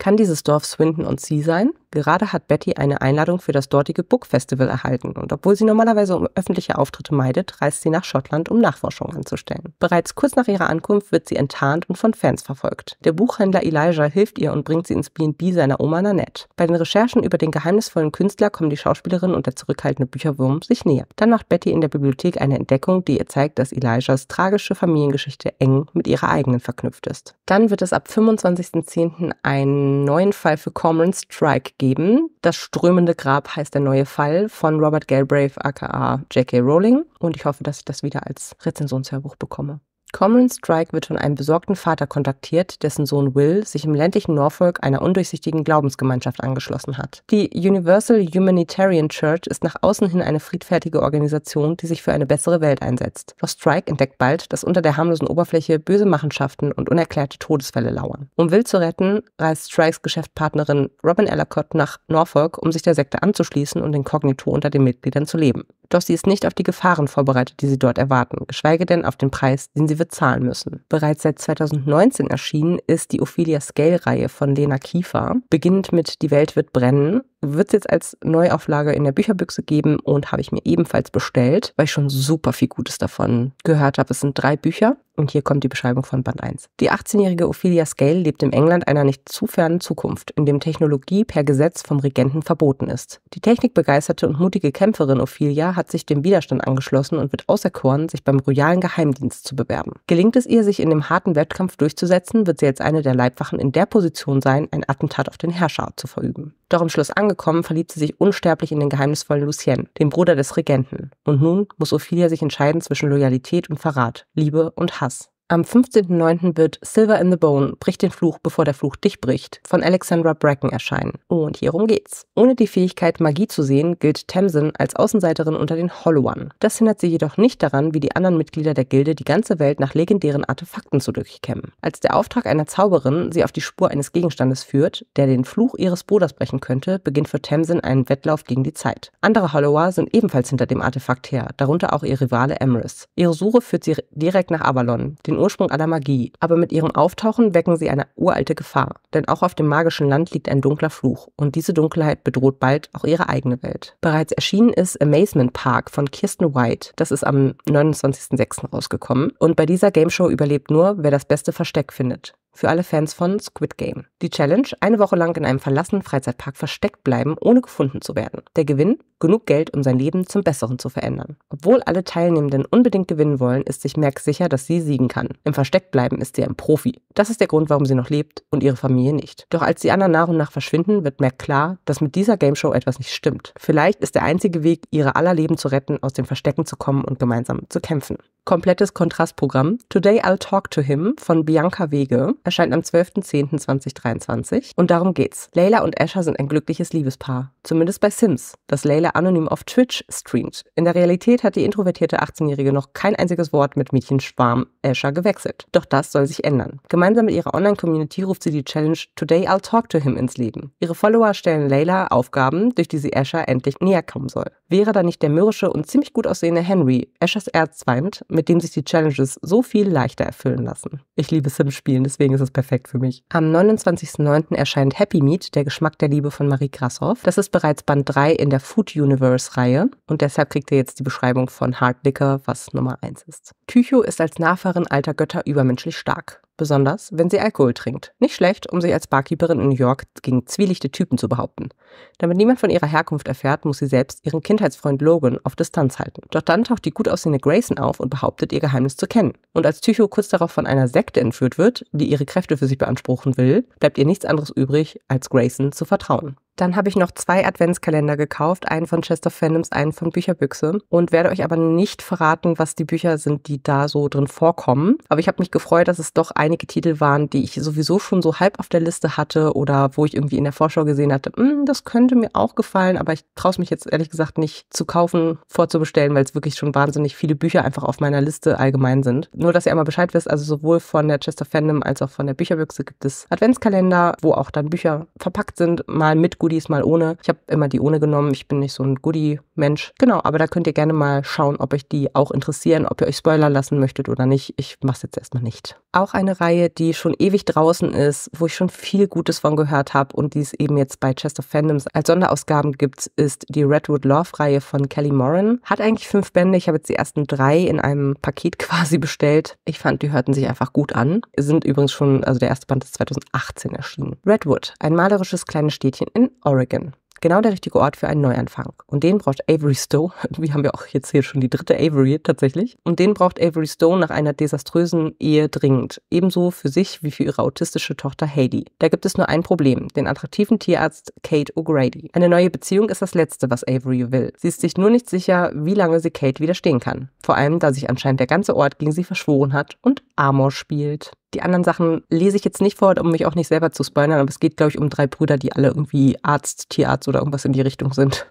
Kann dieses Dorf Swindon on Sea sein? Gerade hat Betty eine Einladung für das dortige Book Festival erhalten und obwohl sie normalerweise um öffentliche Auftritte meidet, reist sie nach Schottland, um Nachforschungen anzustellen. Bereits kurz nach ihrer Ankunft wird sie enttarnt und von Fans verfolgt. Der Buchhändler Elijah hilft ihr und bringt sie ins B&B seiner Oma Nanette. Bei den Recherchen über den geheimnisvollen Künstler kommen die Schauspielerin und der zurückhaltende Bücherwurm sich näher. Dann macht Betty in der Bibliothek eine Entdeckung, die ihr zeigt, dass Elijahs tragische Familiengeschichte eng mit ihrer eigenen verknüpft ist. Dann wird es ab 25.10. ein einen neuen Fall für Cormoran Strike geben. Das strömende Grab heißt der neue Fall von Robert Galbraith aka J.K. Rowling und ich hoffe, dass ich das wieder als Rezensionshörbuch bekomme. Comron Strike wird von einem besorgten Vater kontaktiert, dessen Sohn Will sich im ländlichen Norfolk einer undurchsichtigen Glaubensgemeinschaft angeschlossen hat. Die Universal Humanitarian Church ist nach außen hin eine friedfertige Organisation, die sich für eine bessere Welt einsetzt. Doch Strike entdeckt bald, dass unter der harmlosen Oberfläche böse Machenschaften und unerklärte Todesfälle lauern. Um Will zu retten, reist Strikes Geschäftspartnerin Robin Ellicott nach Norfolk, um sich der Sekte anzuschließen und inkognito unter den Mitgliedern zu leben doch sie ist nicht auf die Gefahren vorbereitet, die sie dort erwarten, geschweige denn auf den Preis, den sie bezahlen müssen. Bereits seit 2019 erschienen ist die Ophelia Scale-Reihe von Lena Kiefer. Beginnend mit Die Welt wird brennen, wird es jetzt als Neuauflage in der Bücherbüchse geben und habe ich mir ebenfalls bestellt, weil ich schon super viel Gutes davon gehört habe. Es sind drei Bücher und hier kommt die Beschreibung von Band 1. Die 18-jährige Ophelia Scale lebt im England einer nicht zu fernen Zukunft, in dem Technologie per Gesetz vom Regenten verboten ist. Die technikbegeisterte und mutige Kämpferin Ophelia hat sich dem Widerstand angeschlossen und wird auserkoren, sich beim royalen Geheimdienst zu bewerben. Gelingt es ihr, sich in dem harten Wettkampf durchzusetzen, wird sie als eine der Leibwachen in der Position sein, ein Attentat auf den Herrscher zu verüben. Doch im Schloss angekommen, verliebt sie sich unsterblich in den geheimnisvollen Lucien, den Bruder des Regenten. Und nun muss Ophelia sich entscheiden zwischen Loyalität und Verrat, Liebe und Hass. Am 15.09. wird Silver in the Bone, bricht den Fluch, bevor der Fluch dich bricht, von Alexandra Bracken erscheinen. Und hierum geht's. Ohne die Fähigkeit, Magie zu sehen, gilt Tamsin als Außenseiterin unter den Hollowern. Das hindert sie jedoch nicht daran, wie die anderen Mitglieder der Gilde die ganze Welt nach legendären Artefakten zu durchkämmen. Als der Auftrag einer Zauberin sie auf die Spur eines Gegenstandes führt, der den Fluch ihres Bruders brechen könnte, beginnt für Tamsin ein Wettlauf gegen die Zeit. Andere Hollower sind ebenfalls hinter dem Artefakt her, darunter auch ihr Rivale Emrys. Ihre Suche führt sie direkt nach Avalon, den Ursprung aller Magie, aber mit ihrem Auftauchen wecken sie eine uralte Gefahr. Denn auch auf dem magischen Land liegt ein dunkler Fluch und diese Dunkelheit bedroht bald auch ihre eigene Welt. Bereits erschienen ist Amazement Park von Kirsten White. Das ist am 29.06. rausgekommen. Und bei dieser Gameshow überlebt nur, wer das beste Versteck findet für alle Fans von Squid Game. Die Challenge, eine Woche lang in einem verlassenen Freizeitpark versteckt bleiben, ohne gefunden zu werden. Der Gewinn, genug Geld, um sein Leben zum Besseren zu verändern. Obwohl alle Teilnehmenden unbedingt gewinnen wollen, ist sich Merck sicher, dass sie siegen kann. Im Verstecktbleiben ist sie ein Profi. Das ist der Grund, warum sie noch lebt und ihre Familie nicht. Doch als die anderen nach und nach verschwinden, wird Merck klar, dass mit dieser Gameshow etwas nicht stimmt. Vielleicht ist der einzige Weg, ihre aller Leben zu retten, aus dem Verstecken zu kommen und gemeinsam zu kämpfen komplettes Kontrastprogramm. Today I'll Talk to Him von Bianca Wege erscheint am 12.10.2023 und darum geht's. Layla und Asher sind ein glückliches Liebespaar. Zumindest bei Sims, das Layla anonym auf Twitch streamt. In der Realität hat die introvertierte 18-Jährige noch kein einziges Wort mit Mädchenschwarm Asher gewechselt. Doch das soll sich ändern. Gemeinsam mit ihrer Online-Community ruft sie die Challenge Today I'll Talk to Him ins Leben. Ihre Follower stellen Layla Aufgaben, durch die sie Asher endlich näher kommen soll. Wäre da nicht der mürrische und ziemlich gut aussehende Henry, Ashers Erzfeind, mit dem sich die Challenges so viel leichter erfüllen lassen. Ich liebe Sims-Spielen, deswegen ist es perfekt für mich. Am 29.09. erscheint Happy Meat, der Geschmack der Liebe von Marie Grassoff. Das ist bereits Band 3 in der Food Universe-Reihe und deshalb kriegt ihr jetzt die Beschreibung von Hard Liquor, was Nummer 1 ist. Tycho ist als Nachfahren alter Götter übermenschlich stark besonders wenn sie Alkohol trinkt. Nicht schlecht, um sich als Barkeeperin in New York gegen zwielichte Typen zu behaupten. Damit niemand von ihrer Herkunft erfährt, muss sie selbst ihren Kindheitsfreund Logan auf Distanz halten. Doch dann taucht die gut aussehende Grayson auf und behauptet, ihr Geheimnis zu kennen. Und als Tycho kurz darauf von einer Sekte entführt wird, die ihre Kräfte für sich beanspruchen will, bleibt ihr nichts anderes übrig, als Grayson zu vertrauen. Dann habe ich noch zwei Adventskalender gekauft, einen von Chester Fandoms, einen von Bücherbüchse und werde euch aber nicht verraten, was die Bücher sind, die da so drin vorkommen. Aber ich habe mich gefreut, dass es doch einige Titel waren, die ich sowieso schon so halb auf der Liste hatte oder wo ich irgendwie in der Vorschau gesehen hatte, hm, das könnte mir auch gefallen, aber ich traue es mich jetzt ehrlich gesagt nicht zu kaufen, vorzubestellen, weil es wirklich schon wahnsinnig viele Bücher einfach auf meiner Liste allgemein sind. Nur, dass ihr einmal Bescheid wisst, also sowohl von der Chester Fandom als auch von der Bücherbüchse gibt es Adventskalender, wo auch dann Bücher verpackt sind, mal mit gut Goodies, mal ohne. Ich habe immer die ohne genommen. Ich bin nicht so ein Goodie-Mensch. Genau, aber da könnt ihr gerne mal schauen, ob euch die auch interessieren, ob ihr euch spoilern lassen möchtet oder nicht. Ich mache es jetzt erstmal nicht. Auch eine Reihe, die schon ewig draußen ist, wo ich schon viel Gutes von gehört habe und die es eben jetzt bei Chest of Fandoms als Sonderausgaben gibt, ist die Redwood Love-Reihe von Kelly Moran. Hat eigentlich fünf Bände. Ich habe jetzt die ersten drei in einem Paket quasi bestellt. Ich fand, die hörten sich einfach gut an. Sind übrigens schon, also der erste Band ist 2018 erschienen. Redwood, ein malerisches kleines Städtchen in Oregon. Genau der richtige Ort für einen Neuanfang. Und den braucht Avery Stowe. Wir haben ja auch jetzt hier schon die dritte Avery tatsächlich. Und den braucht Avery Stowe nach einer desaströsen Ehe dringend. Ebenso für sich wie für ihre autistische Tochter Heidi. Da gibt es nur ein Problem, den attraktiven Tierarzt Kate O'Grady. Eine neue Beziehung ist das Letzte, was Avery will. Sie ist sich nur nicht sicher, wie lange sie Kate widerstehen kann. Vor allem, da sich anscheinend der ganze Ort gegen sie verschworen hat und Amor spielt. Die anderen Sachen lese ich jetzt nicht vor, um mich auch nicht selber zu spoilern, aber es geht, glaube ich, um drei Brüder, die alle irgendwie Arzt, Tierarzt oder irgendwas in die Richtung sind.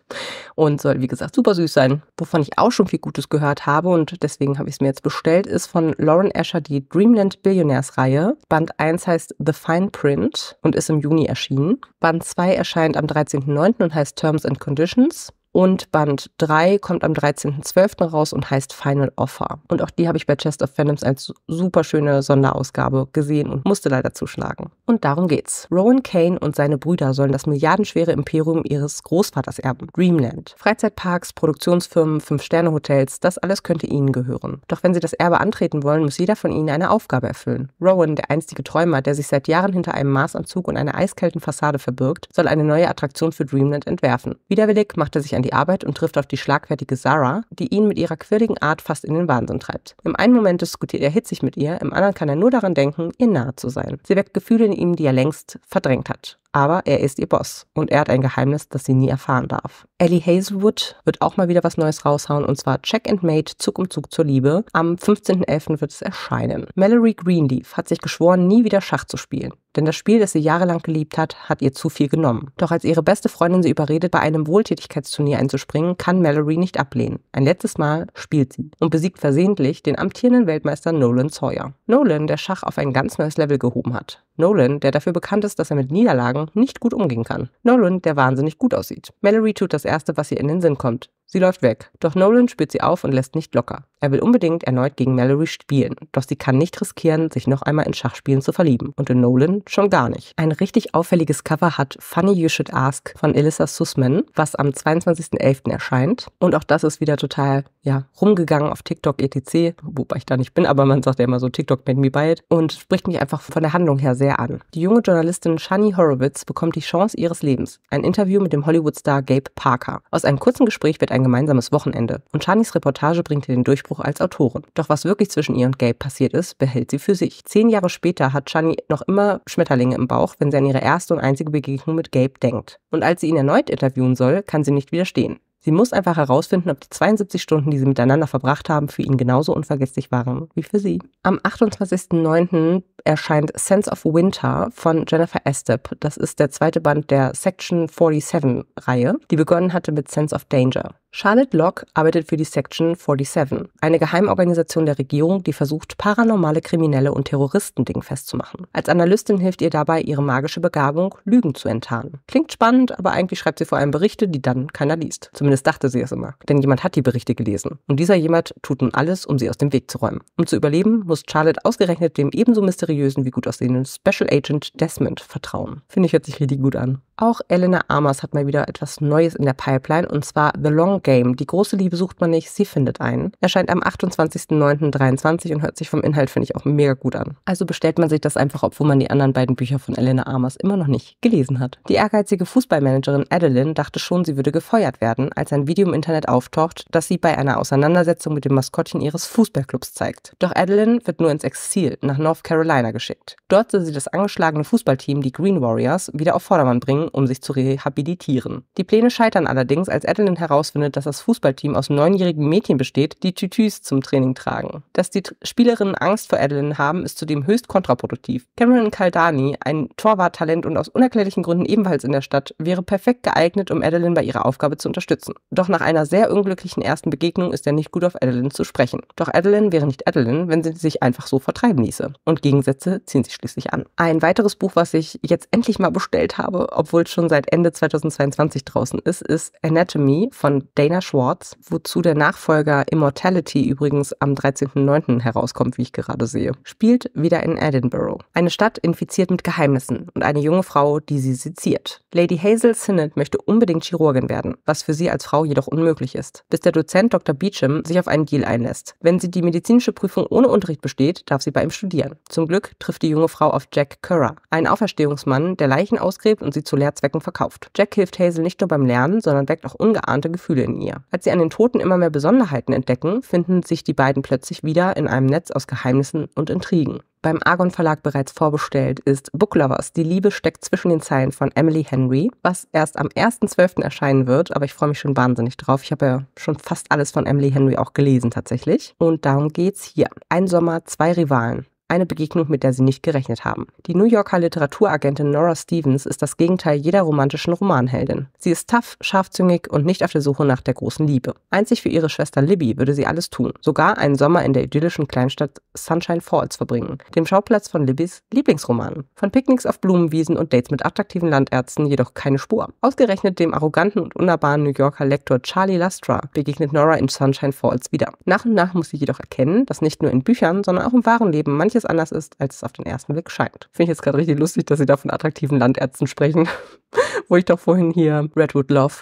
Und soll, wie gesagt, super süß sein. Wovon ich auch schon viel Gutes gehört habe und deswegen habe ich es mir jetzt bestellt, ist von Lauren Escher die Dreamland Billionaires Reihe. Band 1 heißt The Fine Print und ist im Juni erschienen. Band 2 erscheint am 13.09. und heißt Terms and Conditions. Und Band 3 kommt am 13.12. raus und heißt Final Offer. Und auch die habe ich bei Chest of Phantoms als super schöne Sonderausgabe gesehen und musste leider zuschlagen. Und darum geht's. Rowan Kane und seine Brüder sollen das milliardenschwere Imperium ihres Großvaters erben, Dreamland. Freizeitparks, Produktionsfirmen, Fünf-Sterne-Hotels, das alles könnte ihnen gehören. Doch wenn sie das Erbe antreten wollen, muss jeder von ihnen eine Aufgabe erfüllen. Rowan, der einstige Träumer, der sich seit Jahren hinter einem Maßanzug und einer eiskalten Fassade verbirgt, soll eine neue Attraktion für Dreamland entwerfen. Widerwillig macht er sich an die Arbeit und trifft auf die schlagfertige Sarah, die ihn mit ihrer quirligen Art fast in den Wahnsinn treibt. Im einen Moment diskutiert er hitzig mit ihr, im anderen kann er nur daran denken, ihr nahe zu sein. Sie weckt Gefühle in ihm, die er längst verdrängt hat. Aber er ist ihr Boss und er hat ein Geheimnis, das sie nie erfahren darf. Ellie Hazelwood wird auch mal wieder was Neues raushauen und zwar Check and Mate Zug um Zug zur Liebe. Am 15.11. wird es erscheinen. Mallory Greenleaf hat sich geschworen, nie wieder Schach zu spielen. Denn das Spiel, das sie jahrelang geliebt hat, hat ihr zu viel genommen. Doch als ihre beste Freundin sie überredet, bei einem Wohltätigkeitsturnier einzuspringen, kann Mallory nicht ablehnen. Ein letztes Mal spielt sie und besiegt versehentlich den amtierenden Weltmeister Nolan Sawyer. Nolan, der Schach auf ein ganz neues Level gehoben hat. Nolan, der dafür bekannt ist, dass er mit Niederlagen nicht gut umgehen kann. Nolan, der wahnsinnig gut aussieht. Mallory tut das Erste, was ihr in den Sinn kommt. Sie läuft weg, doch Nolan spürt sie auf und lässt nicht locker. Er will unbedingt erneut gegen Mallory spielen, doch sie kann nicht riskieren, sich noch einmal in Schachspielen zu verlieben. Und in Nolan schon gar nicht. Ein richtig auffälliges Cover hat Funny You Should Ask von Elissa Sussman, was am 22.11. erscheint. Und auch das ist wieder total, ja, rumgegangen auf TikTok etc., wobei ich da nicht bin, aber man sagt ja immer so TikTok made me buy it und spricht mich einfach von der Handlung her sehr an. Die junge Journalistin Shani Horowitz bekommt die Chance ihres Lebens. Ein Interview mit dem Hollywood-Star Gabe Parker. Aus einem kurzen Gespräch wird ein ein gemeinsames Wochenende und Shanis Reportage bringt ihr den Durchbruch als Autorin. Doch was wirklich zwischen ihr und Gabe passiert ist, behält sie für sich. Zehn Jahre später hat Shani noch immer Schmetterlinge im Bauch, wenn sie an ihre erste und einzige Begegnung mit Gabe denkt. Und als sie ihn erneut interviewen soll, kann sie nicht widerstehen. Sie muss einfach herausfinden, ob die 72 Stunden, die sie miteinander verbracht haben, für ihn genauso unvergesslich waren wie für sie. Am 28.09. erscheint Sense of Winter von Jennifer Estep. Das ist der zweite Band der Section 47-Reihe, die begonnen hatte mit Sense of Danger. Charlotte Locke arbeitet für die Section 47, eine Geheimorganisation der Regierung, die versucht, paranormale Kriminelle und Terroristen dingfest zu machen. Als Analystin hilft ihr dabei, ihre magische Begabung, Lügen zu enttarnen. Klingt spannend, aber eigentlich schreibt sie vor allem Berichte, die dann keiner liest. Zumindest Zumindest dachte sie es immer, denn jemand hat die Berichte gelesen. Und dieser jemand tut nun alles, um sie aus dem Weg zu räumen. Um zu überleben, muss Charlotte ausgerechnet dem ebenso mysteriösen wie gut aussehenden Special Agent Desmond vertrauen. Finde ich hört sich richtig gut an. Auch Elena Amers hat mal wieder etwas Neues in der Pipeline und zwar The Long Game. Die große Liebe sucht man nicht, sie findet einen. Erscheint am 28.09.23 und hört sich vom Inhalt, finde ich, auch mega gut an. Also bestellt man sich das einfach, obwohl man die anderen beiden Bücher von Elena Amers immer noch nicht gelesen hat. Die ehrgeizige Fußballmanagerin Adeline dachte schon, sie würde gefeuert werden, als ein Video im Internet auftaucht, das sie bei einer Auseinandersetzung mit dem Maskottchen ihres Fußballclubs zeigt. Doch Adeline wird nur ins Exil nach North Carolina geschickt. Dort soll sie das angeschlagene Fußballteam, die Green Warriors, wieder auf Vordermann bringen um sich zu rehabilitieren. Die Pläne scheitern allerdings, als Adeline herausfindet, dass das Fußballteam aus neunjährigen Mädchen besteht, die Tütüs zum Training tragen. Dass die Spielerinnen Angst vor Adeline haben, ist zudem höchst kontraproduktiv. Cameron Caldani, ein Torwarttalent und aus unerklärlichen Gründen ebenfalls in der Stadt, wäre perfekt geeignet, um Adeline bei ihrer Aufgabe zu unterstützen. Doch nach einer sehr unglücklichen ersten Begegnung ist er nicht gut auf Adeline zu sprechen. Doch Adeline wäre nicht Adeline, wenn sie sich einfach so vertreiben ließe. Und Gegensätze ziehen sich schließlich an. Ein weiteres Buch, was ich jetzt endlich mal bestellt habe, obwohl wohl schon seit Ende 2022 draußen ist, ist Anatomy von Dana Schwartz, wozu der Nachfolger Immortality übrigens am 13.09. herauskommt, wie ich gerade sehe. Spielt wieder in Edinburgh. Eine Stadt infiziert mit Geheimnissen und eine junge Frau, die sie seziert. Lady Hazel Sinnott möchte unbedingt Chirurgin werden, was für sie als Frau jedoch unmöglich ist, bis der Dozent Dr. Beecham sich auf einen Deal einlässt. Wenn sie die medizinische Prüfung ohne Unterricht besteht, darf sie bei ihm studieren. Zum Glück trifft die junge Frau auf Jack Currer, einen Auferstehungsmann, der Leichen ausgräbt und sie zu lernen Lehrzwecken verkauft. Jack hilft Hazel nicht nur beim Lernen, sondern weckt auch ungeahnte Gefühle in ihr. Als sie an den Toten immer mehr Besonderheiten entdecken, finden sich die beiden plötzlich wieder in einem Netz aus Geheimnissen und Intrigen beim Argon Verlag bereits vorbestellt, ist Book Lovers, Die Liebe steckt zwischen den Zeilen von Emily Henry, was erst am 1.12. erscheinen wird, aber ich freue mich schon wahnsinnig drauf. Ich habe ja schon fast alles von Emily Henry auch gelesen tatsächlich. Und darum geht's hier. Ein Sommer, zwei Rivalen eine Begegnung, mit der sie nicht gerechnet haben. Die New Yorker Literaturagentin Nora Stevens ist das Gegenteil jeder romantischen Romanheldin. Sie ist tough, scharfzüngig und nicht auf der Suche nach der großen Liebe. Einzig für ihre Schwester Libby würde sie alles tun, sogar einen Sommer in der idyllischen Kleinstadt Sunshine Falls verbringen, dem Schauplatz von Libbys Lieblingsromanen. Von Picknicks auf Blumenwiesen und Dates mit attraktiven Landärzten jedoch keine Spur. Ausgerechnet dem arroganten und unnahbaren New Yorker Lektor Charlie Lastra begegnet Nora in Sunshine Falls wieder. Nach und nach muss sie jedoch erkennen, dass nicht nur in Büchern, sondern auch im wahren Leben manches manches anders ist, als es auf den ersten Blick scheint. Finde ich jetzt gerade richtig lustig, dass sie da von attraktiven Landärzten sprechen, wo ich doch vorhin hier Redwood Love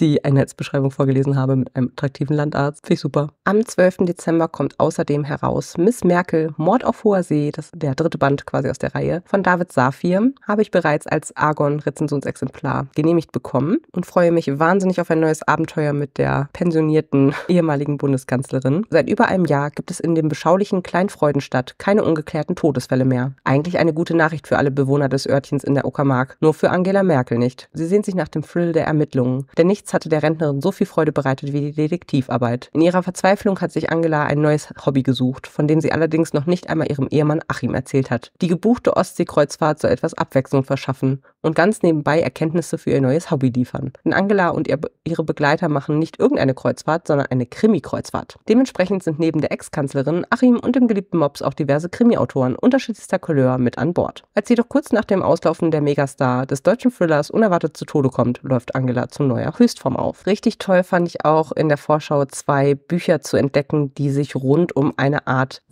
die Einheitsbeschreibung vorgelesen habe mit einem attraktiven Landarzt. Finde ich super. Am 12. Dezember kommt außerdem heraus Miss Merkel, Mord auf hoher See, das der dritte Band quasi aus der Reihe, von David Safir, habe ich bereits als Argon-Rezensionsexemplar genehmigt bekommen und freue mich wahnsinnig auf ein neues Abenteuer mit der pensionierten ehemaligen Bundeskanzlerin. Seit über einem Jahr gibt es in dem beschaulichen Kleinfreudenstadt keine ungeklärten Todesfälle mehr. Eigentlich eine gute Nachricht für alle Bewohner des Örtchens in der Uckermark, nur für Angela Merkel nicht. Sie sehen sich nach dem Thrill der Ermittlungen denn nichts hatte der Rentnerin so viel Freude bereitet wie die Detektivarbeit. In ihrer Verzweiflung hat sich Angela ein neues Hobby gesucht, von dem sie allerdings noch nicht einmal ihrem Ehemann Achim erzählt hat. Die gebuchte Ostseekreuzfahrt soll etwas Abwechslung verschaffen und ganz nebenbei Erkenntnisse für ihr neues Hobby liefern. Denn Angela und ihr, ihre Begleiter machen nicht irgendeine Kreuzfahrt, sondern eine Krimi-Kreuzfahrt. Dementsprechend sind neben der Ex-Kanzlerin, Achim und dem geliebten Mops auch diverse Krimi-Autoren unterschiedlichster Couleur mit an Bord. Als jedoch kurz nach dem Auslaufen der Megastar des deutschen Thrillers unerwartet zu Tode kommt, läuft Angela zu neuer Höchstform auf. Richtig toll fand ich auch in der Vorschau zwei Bücher zu entdecken, die sich rund um eine Art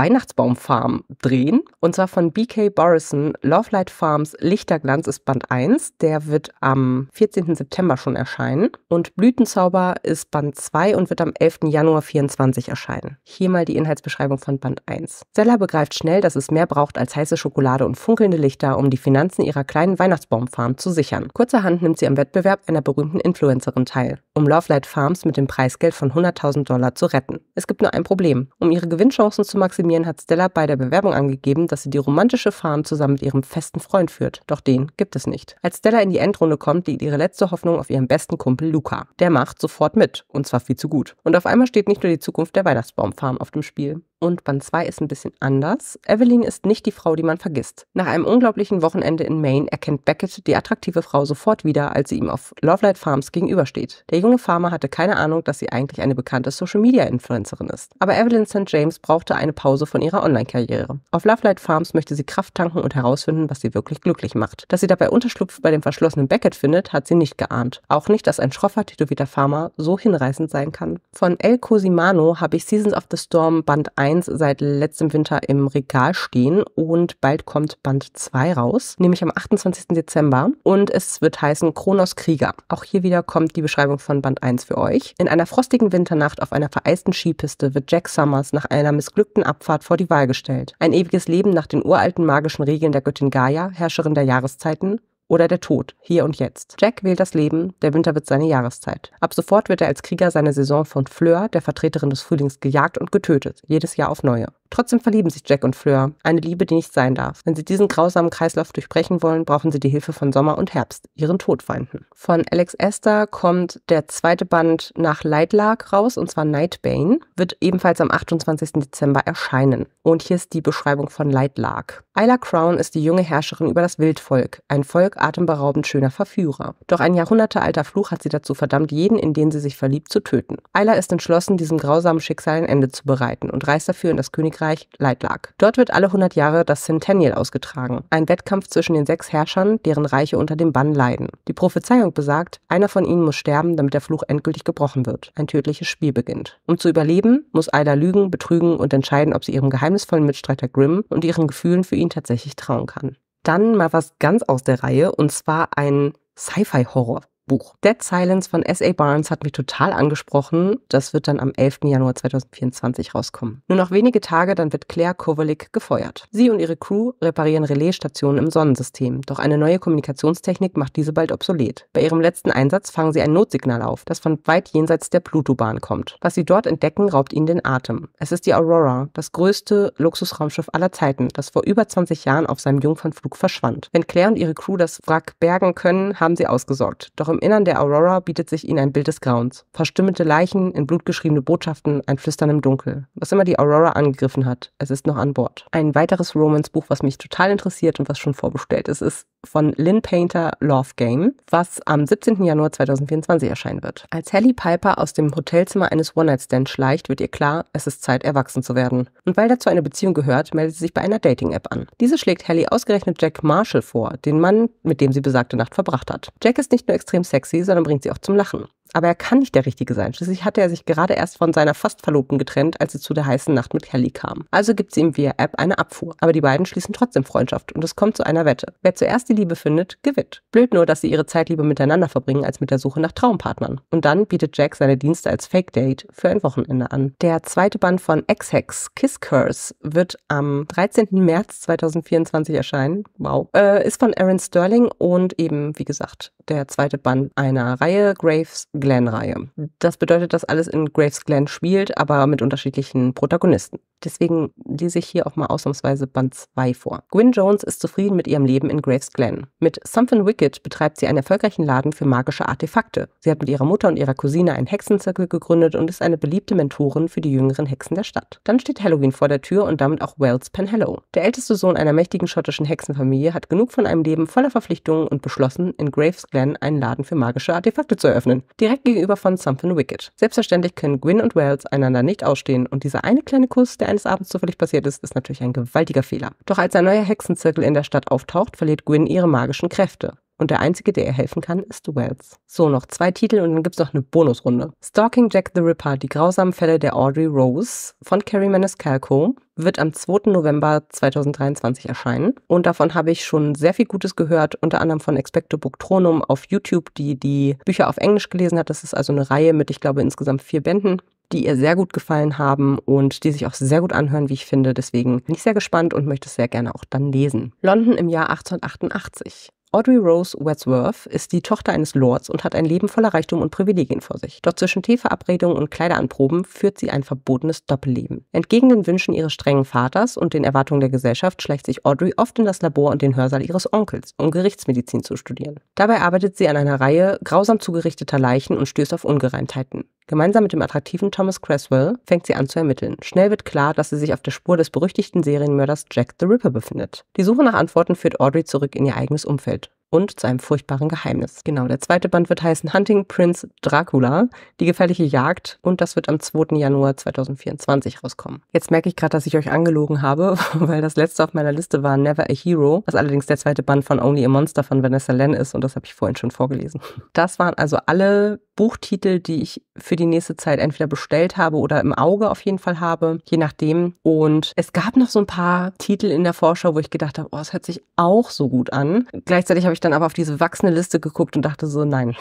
Weihnachtsbaumfarm drehen. Und zwar von BK Borison, Love Light Farms Lichterglanz ist Band 1. Der wird am 14. September schon erscheinen. Und Blütenzauber ist Band 2 und wird am 11. Januar 2024 erscheinen. Hier mal die Inhaltsbeschreibung von Band 1. Stella begreift schnell, dass es mehr braucht als heiße Schokolade und funkelnde Lichter, um die Finanzen ihrer kleinen Weihnachtsbaumfarm zu sichern. Kurzerhand nimmt sie am Wettbewerb einer berühmten Influencerin teil, um Love Light Farms mit dem Preisgeld von 100.000 Dollar zu retten. Es gibt nur ein Problem. Um ihre Gewinnchancen zu maximieren, Familien hat Stella bei der Bewerbung angegeben, dass sie die romantische Farm zusammen mit ihrem festen Freund führt. Doch den gibt es nicht. Als Stella in die Endrunde kommt, liegt ihre letzte Hoffnung auf ihren besten Kumpel Luca. Der macht sofort mit. Und zwar viel zu gut. Und auf einmal steht nicht nur die Zukunft der Weihnachtsbaumfarm auf dem Spiel. Und Band 2 ist ein bisschen anders. Evelyn ist nicht die Frau, die man vergisst. Nach einem unglaublichen Wochenende in Maine erkennt Beckett die attraktive Frau sofort wieder, als sie ihm auf Lovelight Farms gegenübersteht. Der junge Farmer hatte keine Ahnung, dass sie eigentlich eine bekannte Social-Media-Influencerin ist. Aber Evelyn St. James brauchte eine Pause von ihrer Online-Karriere. Auf Lovelight Farms möchte sie Kraft tanken und herausfinden, was sie wirklich glücklich macht. Dass sie dabei Unterschlupf bei dem verschlossenen Beckett findet, hat sie nicht geahnt. Auch nicht, dass ein schroffer, tätowierter Farmer so hinreißend sein kann. Von El Cosimano habe ich Seasons of the Storm Band 1 1 seit letztem Winter im Regal stehen und bald kommt Band 2 raus, nämlich am 28. Dezember und es wird heißen Kronos Krieger. Auch hier wieder kommt die Beschreibung von Band 1 für euch. In einer frostigen Winternacht auf einer vereisten Skipiste wird Jack Summers nach einer missglückten Abfahrt vor die Wahl gestellt. Ein ewiges Leben nach den uralten magischen Regeln der Göttin Gaia, Herrscherin der Jahreszeiten, oder der Tod, hier und jetzt. Jack wählt das Leben, der Winter wird seine Jahreszeit. Ab sofort wird er als Krieger seine Saison von Fleur, der Vertreterin des Frühlings, gejagt und getötet, jedes Jahr auf neue. Trotzdem verlieben sich Jack und Fleur, eine Liebe, die nicht sein darf. Wenn sie diesen grausamen Kreislauf durchbrechen wollen, brauchen sie die Hilfe von Sommer und Herbst, ihren Todfeinden. Von Alex Esther kommt der zweite Band nach Lightlark raus, und zwar Nightbane, wird ebenfalls am 28. Dezember erscheinen. Und hier ist die Beschreibung von Lightlark. Isla Crown ist die junge Herrscherin über das Wildvolk, ein Volk atemberaubend schöner Verführer. Doch ein jahrhundertealter Fluch hat sie dazu verdammt, jeden, in den sie sich verliebt, zu töten. Isla ist entschlossen, diesem grausamen Schicksal ein Ende zu bereiten und reist dafür in das Königreich Königreich Leitlag. Dort wird alle 100 Jahre das Centennial ausgetragen, ein Wettkampf zwischen den sechs Herrschern, deren Reiche unter dem Bann leiden. Die Prophezeiung besagt, einer von ihnen muss sterben, damit der Fluch endgültig gebrochen wird. Ein tödliches Spiel beginnt. Um zu überleben, muss Ayla lügen, betrügen und entscheiden, ob sie ihrem geheimnisvollen Mitstreiter Grimm und ihren Gefühlen für ihn tatsächlich trauen kann. Dann mal was ganz aus der Reihe, und zwar ein Sci-Fi-Horror. Buch. Dead Silence von S.A. Barnes hat mich total angesprochen. Das wird dann am 11. Januar 2024 rauskommen. Nur noch wenige Tage, dann wird Claire Kovalik gefeuert. Sie und ihre Crew reparieren Relaisstationen im Sonnensystem, doch eine neue Kommunikationstechnik macht diese bald obsolet. Bei ihrem letzten Einsatz fangen sie ein Notsignal auf, das von weit jenseits der Plutobahn kommt. Was sie dort entdecken, raubt ihnen den Atem. Es ist die Aurora, das größte Luxusraumschiff aller Zeiten, das vor über 20 Jahren auf seinem Jungfernflug verschwand. Wenn Claire und ihre Crew das Wrack bergen können, haben sie ausgesorgt. Doch im im Innern der Aurora bietet sich ihnen ein Bild des Grauens. Verstümmelte Leichen, in Blut geschriebene Botschaften, ein Flüstern im Dunkel. Was immer die Aurora angegriffen hat, es ist noch an Bord. Ein weiteres Romance-Buch, was mich total interessiert und was schon vorbestellt ist, ist von Lynn Painter Love Game, was am 17. Januar 2024 erscheinen wird. Als Hallie Piper aus dem Hotelzimmer eines one night stands schleicht, wird ihr klar, es ist Zeit, erwachsen zu werden. Und weil dazu eine Beziehung gehört, meldet sie sich bei einer Dating-App an. Diese schlägt Hallie ausgerechnet Jack Marshall vor, den Mann, mit dem sie besagte Nacht verbracht hat. Jack ist nicht nur extrem sexy, sondern bringt sie auch zum Lachen. Aber er kann nicht der Richtige sein. Schließlich hatte er sich gerade erst von seiner Fastverlobten getrennt, als sie zu der heißen Nacht mit Kelly kam. Also gibt sie ihm via App eine Abfuhr. Aber die beiden schließen trotzdem Freundschaft und es kommt zu einer Wette. Wer zuerst die Liebe findet, gewinnt. Blöd nur, dass sie ihre Zeit lieber miteinander verbringen als mit der Suche nach Traumpartnern. Und dann bietet Jack seine Dienste als Fake-Date für ein Wochenende an. Der zweite Band von X-Hex, Kiss Curse, wird am 13. März 2024 erscheinen. Wow. Äh, ist von Aaron Sterling und eben, wie gesagt, der zweite Band einer Reihe, Graves Glen-Reihe. Das bedeutet, dass alles in Graves Glen spielt, aber mit unterschiedlichen Protagonisten. Deswegen lese ich hier auch mal ausnahmsweise Band 2 vor. Gwyn Jones ist zufrieden mit ihrem Leben in Graves Glen. Mit Something Wicked betreibt sie einen erfolgreichen Laden für magische Artefakte. Sie hat mit ihrer Mutter und ihrer Cousine einen Hexenzirkel gegründet und ist eine beliebte Mentorin für die jüngeren Hexen der Stadt. Dann steht Halloween vor der Tür und damit auch Wells Penhallow. Der älteste Sohn einer mächtigen schottischen Hexenfamilie hat genug von einem Leben voller Verpflichtungen und beschlossen, in Graves Glen einen Laden für magische Artefakte zu eröffnen. Die direkt gegenüber von Something Wicked. Selbstverständlich können Gwyn und Wells einander nicht ausstehen und dieser eine kleine Kuss, der eines Abends zufällig passiert ist, ist natürlich ein gewaltiger Fehler. Doch als ein neuer Hexenzirkel in der Stadt auftaucht, verliert Gwyn ihre magischen Kräfte. Und der einzige, der ihr helfen kann, ist Wells. So, noch zwei Titel und dann gibt's noch eine Bonusrunde. Stalking Jack the Ripper, die grausamen Fälle der Audrey Rose von Carrie Maniscalco, wird am 2. November 2023 erscheinen. Und davon habe ich schon sehr viel Gutes gehört, unter anderem von Expecto Booktronum auf YouTube, die die Bücher auf Englisch gelesen hat. Das ist also eine Reihe mit, ich glaube, insgesamt vier Bänden die ihr sehr gut gefallen haben und die sich auch sehr gut anhören, wie ich finde. Deswegen bin ich sehr gespannt und möchte es sehr gerne auch dann lesen. London im Jahr 1888. Audrey Rose Wadsworth ist die Tochter eines Lords und hat ein Leben voller Reichtum und Privilegien vor sich. Doch zwischen Teeverabredungen und Kleideranproben führt sie ein verbotenes Doppelleben. Entgegen den Wünschen ihres strengen Vaters und den Erwartungen der Gesellschaft schleicht sich Audrey oft in das Labor und den Hörsaal ihres Onkels, um Gerichtsmedizin zu studieren. Dabei arbeitet sie an einer Reihe grausam zugerichteter Leichen und stößt auf Ungereimtheiten. Gemeinsam mit dem attraktiven Thomas Creswell fängt sie an zu ermitteln. Schnell wird klar, dass sie sich auf der Spur des berüchtigten Serienmörders Jack the Ripper befindet. Die Suche nach Antworten führt Audrey zurück in ihr eigenes Umfeld und zu einem furchtbaren Geheimnis. Genau, der zweite Band wird heißen Hunting Prince Dracula, die gefährliche Jagd und das wird am 2. Januar 2024 rauskommen. Jetzt merke ich gerade, dass ich euch angelogen habe, weil das letzte auf meiner Liste war Never a Hero, was allerdings der zweite Band von Only a Monster von Vanessa Len ist und das habe ich vorhin schon vorgelesen. Das waren also alle Buchtitel, die ich für die nächste Zeit entweder bestellt habe oder im Auge auf jeden Fall habe, je nachdem. Und es gab noch so ein paar Titel in der Vorschau, wo ich gedacht habe, oh, es hört sich auch so gut an. Gleichzeitig habe ich ich dann aber auf diese wachsende Liste geguckt und dachte so, nein.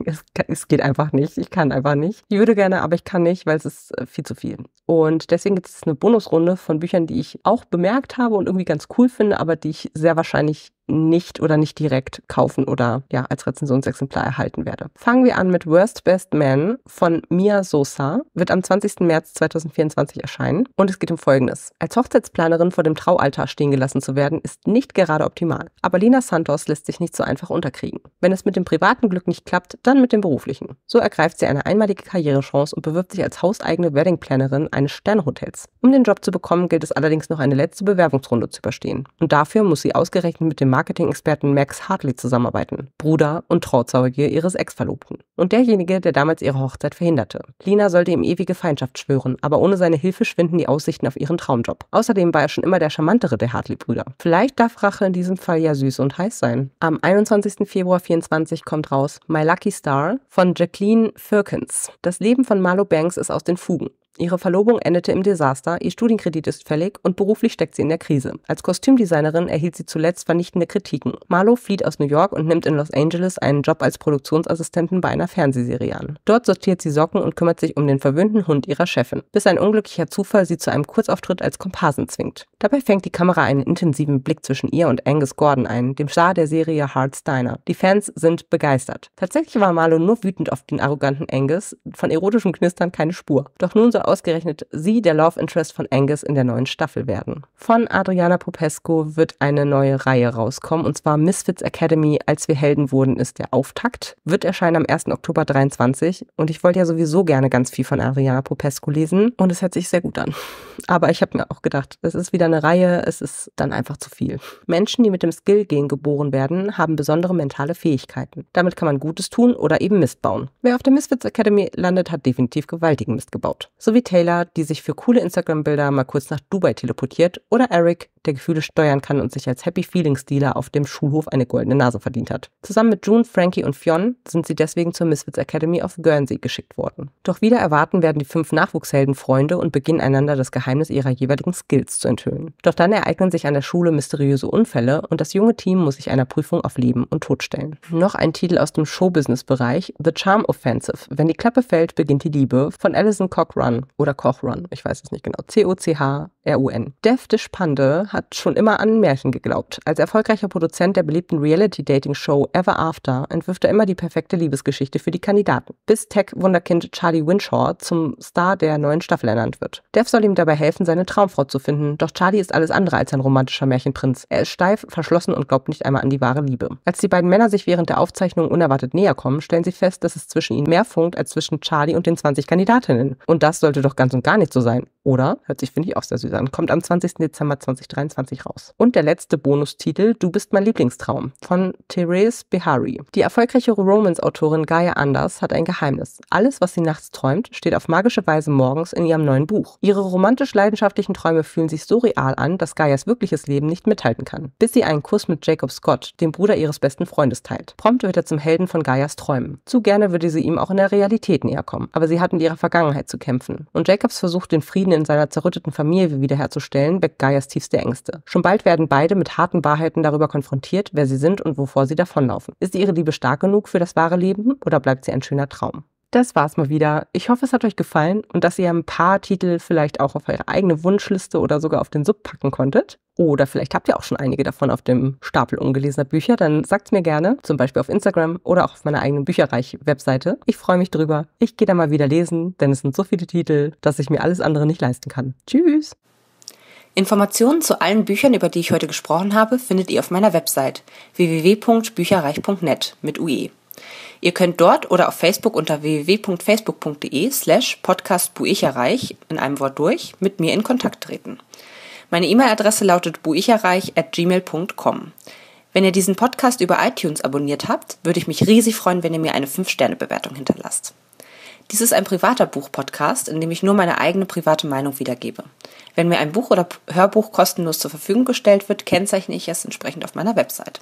es, es geht einfach nicht. Ich kann einfach nicht. Ich würde gerne, aber ich kann nicht, weil es ist äh, viel zu viel. Und deswegen gibt es eine Bonusrunde von Büchern, die ich auch bemerkt habe und irgendwie ganz cool finde, aber die ich sehr wahrscheinlich nicht oder nicht direkt kaufen oder ja als Rezensionsexemplar erhalten werde. Fangen wir an mit Worst Best Man von Mia Sosa, wird am 20. März 2024 erscheinen und es geht um Folgendes. Als Hochzeitsplanerin vor dem Traualtar stehen gelassen zu werden, ist nicht gerade optimal. Aber Lina Santos lässt sich nicht so einfach unterkriegen. Wenn es mit dem privaten Glück nicht klappt, dann dann mit dem Beruflichen. So ergreift sie eine einmalige Karrierechance und bewirbt sich als hauseigene wedding eines Sternhotels. Um den Job zu bekommen, gilt es allerdings noch eine letzte Bewerbungsrunde zu überstehen. Und dafür muss sie ausgerechnet mit dem Marketing-Experten Max Hartley zusammenarbeiten, Bruder und Trauzeuge ihres Ex-Verlobten. Und derjenige, der damals ihre Hochzeit verhinderte. Lina sollte ihm ewige Feindschaft schwören, aber ohne seine Hilfe schwinden die Aussichten auf ihren Traumjob. Außerdem war er schon immer der charmantere der Hartley-Brüder. Vielleicht darf Rache in diesem Fall ja süß und heiß sein. Am 21. Februar 24 kommt raus My Lucky Star von Jacqueline Firkins. Das Leben von Marlo Banks ist aus den Fugen. Ihre Verlobung endete im Desaster, ihr Studienkredit ist fällig und beruflich steckt sie in der Krise. Als Kostümdesignerin erhielt sie zuletzt vernichtende Kritiken. Marlo flieht aus New York und nimmt in Los Angeles einen Job als Produktionsassistentin bei einer Fernsehserie an. Dort sortiert sie Socken und kümmert sich um den verwöhnten Hund ihrer Chefin, bis ein unglücklicher Zufall sie zu einem Kurzauftritt als Komparsen zwingt. Dabei fängt die Kamera einen intensiven Blick zwischen ihr und Angus Gordon ein, dem Star der Serie Hard Steiner. Die Fans sind begeistert. Tatsächlich war Marlo nur wütend auf den arroganten Angus, von erotischem Knistern keine Spur. Doch nun soll sollte ausgerechnet sie der Love Interest von Angus in der neuen Staffel werden. Von Adriana Popescu wird eine neue Reihe rauskommen und zwar Misfits Academy, als wir Helden wurden, ist der Auftakt. Wird erscheinen am 1. Oktober 23 und ich wollte ja sowieso gerne ganz viel von Adriana Popescu lesen und es hört sich sehr gut an. Aber ich habe mir auch gedacht, es ist wieder eine Reihe, es ist dann einfach zu viel. Menschen, die mit dem Skill-Gen geboren werden, haben besondere mentale Fähigkeiten. Damit kann man Gutes tun oder eben Mist bauen. Wer auf der Misfits Academy landet, hat definitiv gewaltigen Mist gebaut. So sowie Taylor, die sich für coole Instagram-Bilder mal kurz nach Dubai teleportiert, oder Eric, der Gefühle steuern kann und sich als Happy Feelings Dealer auf dem Schulhof eine goldene Nase verdient hat. Zusammen mit June, Frankie und Fionn sind sie deswegen zur Misfits Academy of Guernsey geschickt worden. Doch wieder erwarten werden die fünf Nachwuchshelden Freunde und beginnen einander das Geheimnis ihrer jeweiligen Skills zu enthüllen. Doch dann ereignen sich an der Schule mysteriöse Unfälle und das junge Team muss sich einer Prüfung auf Leben und Tod stellen. Noch ein Titel aus dem Showbusiness-Bereich, The Charm Offensive. Wenn die Klappe fällt, beginnt die Liebe von Alison Cochran. Kochrun oder Kochrun, ich weiß es nicht genau. C-O-C-H-R-U-N. Dev Deshpande hat schon immer an Märchen geglaubt. Als erfolgreicher Produzent der beliebten Reality-Dating-Show Ever After entwirft er immer die perfekte Liebesgeschichte für die Kandidaten, bis Tech-Wunderkind Charlie Winshaw zum Star der neuen Staffel ernannt wird. Dev soll ihm dabei helfen, seine Traumfrau zu finden, doch Charlie ist alles andere als ein romantischer Märchenprinz. Er ist steif, verschlossen und glaubt nicht einmal an die wahre Liebe. Als die beiden Männer sich während der Aufzeichnung unerwartet näher kommen, stellen sie fest, dass es zwischen ihnen mehr funkt als zwischen Charlie und den 20 Kandidatinnen. Und das soll sollte doch ganz und gar nicht so sein. Oder, hört sich, finde ich, auch sehr süß an, kommt am 20. Dezember 2023 raus. Und der letzte Bonustitel, Du bist mein Lieblingstraum, von Therese Behari. Die erfolgreiche Romance-Autorin Gaia Anders hat ein Geheimnis. Alles, was sie nachts träumt, steht auf magische Weise morgens in ihrem neuen Buch. Ihre romantisch-leidenschaftlichen Träume fühlen sich so real an, dass Gaias wirkliches Leben nicht mithalten kann. Bis sie einen Kuss mit Jacob Scott, dem Bruder ihres besten Freundes, teilt. Prompt wird er zum Helden von Gaias Träumen. Zu gerne würde sie ihm auch in der Realität näher kommen. Aber sie hat mit ihrer Vergangenheit zu kämpfen. Und Jacobs versucht, den Frieden Frieden in seiner zerrütteten Familie wiederherzustellen, weckt Gaias tiefste Ängste. Schon bald werden beide mit harten Wahrheiten darüber konfrontiert, wer sie sind und wovor sie davonlaufen. Ist ihre Liebe stark genug für das wahre Leben oder bleibt sie ein schöner Traum? Das war's mal wieder. Ich hoffe, es hat euch gefallen und dass ihr ein paar Titel vielleicht auch auf eure eigene Wunschliste oder sogar auf den Sub packen konntet. Oder vielleicht habt ihr auch schon einige davon auf dem Stapel ungelesener Bücher. Dann sagt es mir gerne, zum Beispiel auf Instagram oder auch auf meiner eigenen Bücherreich-Webseite. Ich freue mich drüber. Ich gehe da mal wieder lesen, denn es sind so viele Titel, dass ich mir alles andere nicht leisten kann. Tschüss! Informationen zu allen Büchern, über die ich heute gesprochen habe, findet ihr auf meiner Website www.bücherreich.net mit UE. Ihr könnt dort oder auf Facebook unter www.facebook.de slash podcastbuicherreich in einem Wort durch mit mir in Kontakt treten. Meine E-Mail-Adresse lautet buicherreich.gmail.com. Wenn ihr diesen Podcast über iTunes abonniert habt, würde ich mich riesig freuen, wenn ihr mir eine 5-Sterne-Bewertung hinterlasst. Dies ist ein privater Buch-Podcast, in dem ich nur meine eigene private Meinung wiedergebe. Wenn mir ein Buch oder Hörbuch kostenlos zur Verfügung gestellt wird, kennzeichne ich es entsprechend auf meiner Website.